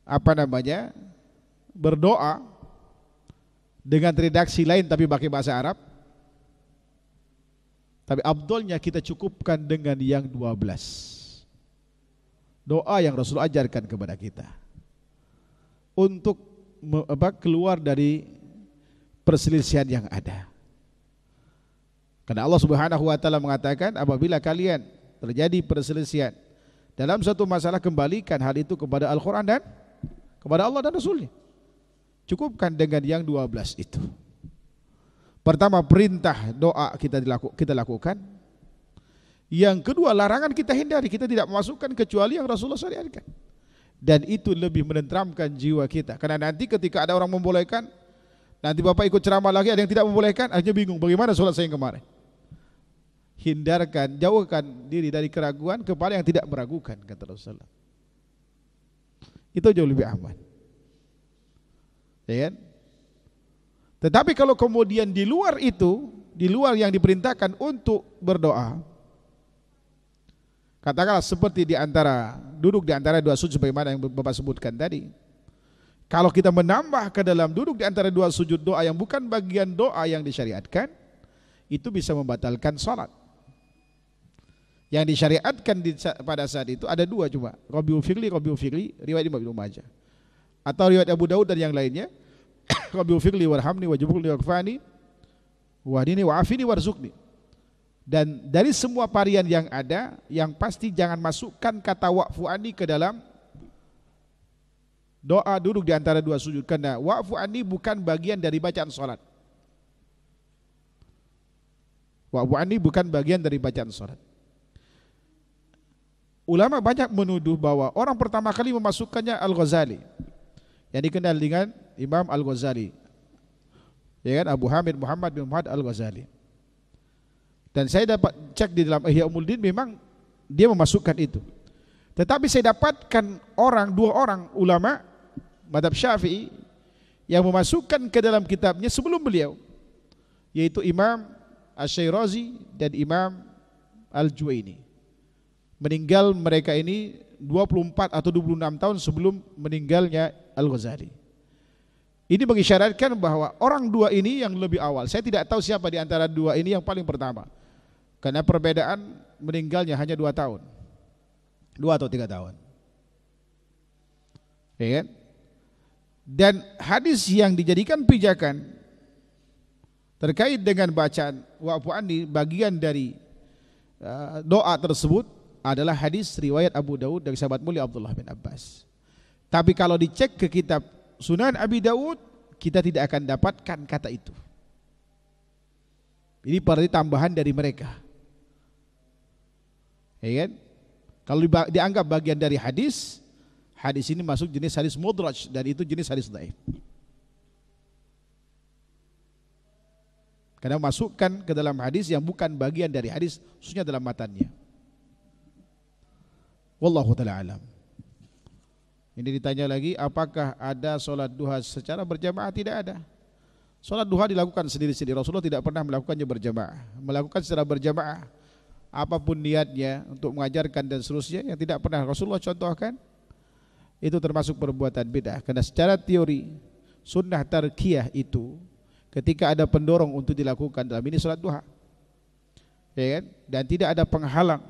Speaker 1: apa namanya? berdoa dengan redaksi lain tapi pakai bahasa Arab. Tapi abdulnya kita cukupkan dengan yang 12. Doa yang Rasul ajarkan kepada kita. Untuk apa, keluar dari perselisihan yang ada. Karena Allah Subhanahu wa taala mengatakan apabila kalian terjadi perselisihan dalam satu masalah kembalikan hal itu kepada Al-Qur'an dan kepada Allah dan Rasulnya. Cukupkan dengan yang 12 itu. Pertama perintah doa kita dilakukan, kita lakukan. Yang kedua larangan kita hindari, kita tidak memasukkan kecuali yang Rasulullah syariatkan dan itu lebih menenteramkan jiwa kita. Karena nanti ketika ada orang membolehkan, nanti Bapak ikut ceramah lagi ada yang tidak membolehkan, akhirnya bingung bagaimana sholat saya yang kemarin. Hindarkan, jauhkan diri dari keraguan kepada yang tidak meragukan kata Rasulullah. Itu jauh lebih aman. Ya kan? Tetapi kalau kemudian di luar itu, di luar yang diperintahkan untuk berdoa, Katakanlah seperti di antara duduk di antara dua sujud bagaimana yang Bapak sebutkan tadi. Kalau kita menambah ke dalam duduk di antara dua sujud doa yang bukan bagian doa yang disyariatkan, itu bisa membatalkan sholat Yang disyariatkan di, pada saat itu ada dua cuma. Robiu Firli, Robiu Firli, riwayat Imam Ibnu Majah. Atau riwayat Abu Daud dan yang lainnya. Robiu Firli warhamni wajibukli warfani wahdini wa'afini warzukni. Dan dari semua varian yang ada, yang pasti jangan masukkan kata wa'fu anni ke dalam doa duduk di antara dua sujud. Karena wa'fu anni bukan bagian dari bacaan sholat. Wa'fu anni bukan bagian dari bacaan sholat. Ulama banyak menuduh bahwa orang pertama kali memasukkannya Al-Ghazali yang dikenal dengan Imam Al-Ghazali. Ya kan Abu Hamid Muhammad bin Muhammad Al-Ghazali. Dan saya dapat cek di dalam Ihya Umuddin memang dia memasukkan itu. Tetapi saya dapatkan orang, dua orang ulama madhab syafi'i yang memasukkan ke dalam kitabnya sebelum beliau. Yaitu Imam Asyairazi dan Imam Al-Juwaini. Meninggal mereka ini 24 atau 26 tahun sebelum meninggalnya Al-Ghazali. Ini mengisyaratkan bahwa orang dua ini yang lebih awal. Saya tidak tahu siapa di antara dua ini yang paling pertama. Karena perbedaan meninggalnya hanya dua tahun. Dua atau tiga tahun. Ya kan? Dan hadis yang dijadikan pijakan terkait dengan bacaan wa'fu'an di bagian dari uh, doa tersebut adalah hadis riwayat Abu Daud dari sahabat mulia Abdullah bin Abbas. Tapi kalau dicek ke kitab Sunan Abi Daud, kita tidak akan dapatkan kata itu. Ini berarti tambahan dari mereka. Ya kan? Kalau dianggap bagian dari hadis, hadis ini masuk jenis hadis mudraj dan itu jenis hadis dhaif. Karena masukkan ke dalam hadis yang bukan bagian dari hadis, khususnya dalam matanya. Wallahu taala alam. Ini ditanya lagi, apakah ada sholat duha secara berjamaah? Tidak ada. Sholat duha dilakukan sendiri-sendiri. Rasulullah tidak pernah melakukannya berjamaah. Melakukan secara berjamaah apapun niatnya untuk mengajarkan dan seterusnya yang tidak pernah Rasulullah contohkan itu termasuk perbuatan bid'ah karena secara teori sunnah tarkiyah itu ketika ada pendorong untuk dilakukan dalam ini salat duha ya kan dan tidak ada penghalang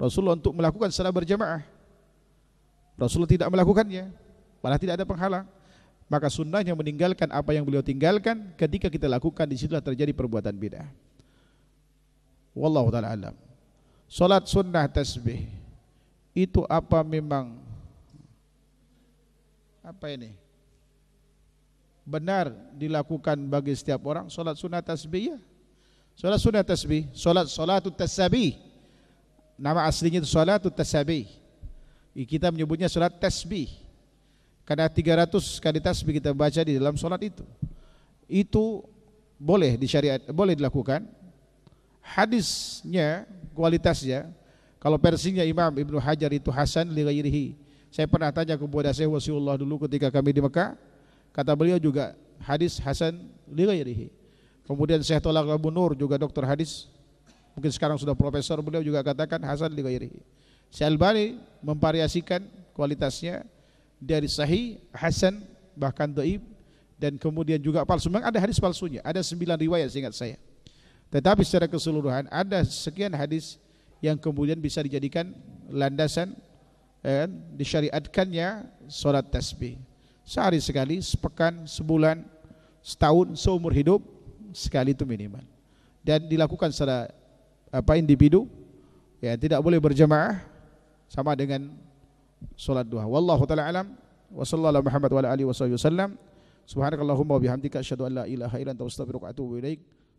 Speaker 1: Rasulullah untuk melakukan secara berjamaah Rasulullah tidak melakukannya malah tidak ada penghalang maka sunnahnya meninggalkan apa yang beliau tinggalkan ketika kita lakukan disitulah terjadi perbuatan bid'ah Wallahu ta'ala alam. Salat sunnah tasbih. Itu apa memang? Apa ini? Benar dilakukan bagi setiap orang. Salat sunnah tasbih ya. Salat sunnah tasbih. Salat salatu tasabih. Nama aslinya itu salatu tasbih. Kita menyebutnya salat tasbih. Karena 300 kali tasbih kita baca di dalam salat itu. Itu boleh di syariat, boleh dilakukan. hadisnya kualitasnya kalau versinya Imam Ibnu Hajar itu Hasan li ghairihi. Saya pernah tanya kepada saya Wasiullah dulu ketika kami di Mekah, kata beliau juga hadis Hasan li ghairihi. Kemudian Syekh Tolak Abu Nur juga dokter hadis, mungkin sekarang sudah profesor, beliau juga katakan Hasan li ghairihi. Syekh Albani memvariasikan kualitasnya dari sahih, hasan, bahkan dhaif dan kemudian juga palsu. Memang ada hadis palsunya, ada sembilan riwayat seingat saya. Tetapi secara keseluruhan ada sekian hadis yang kemudian bisa dijadikan landasan eh, disyariatkannya sholat tasbih. Sehari sekali, sepekan, sebulan, setahun, seumur hidup sekali itu minimal. Dan dilakukan secara apa individu ya tidak boleh berjemaah sama dengan sholat duha. Wallahu taala alam wa sallallahu Muhammad wa alihi wasallam. Subhanakallahumma wa bihamdika asyhadu an la ilaha illa anta atubu ilaika.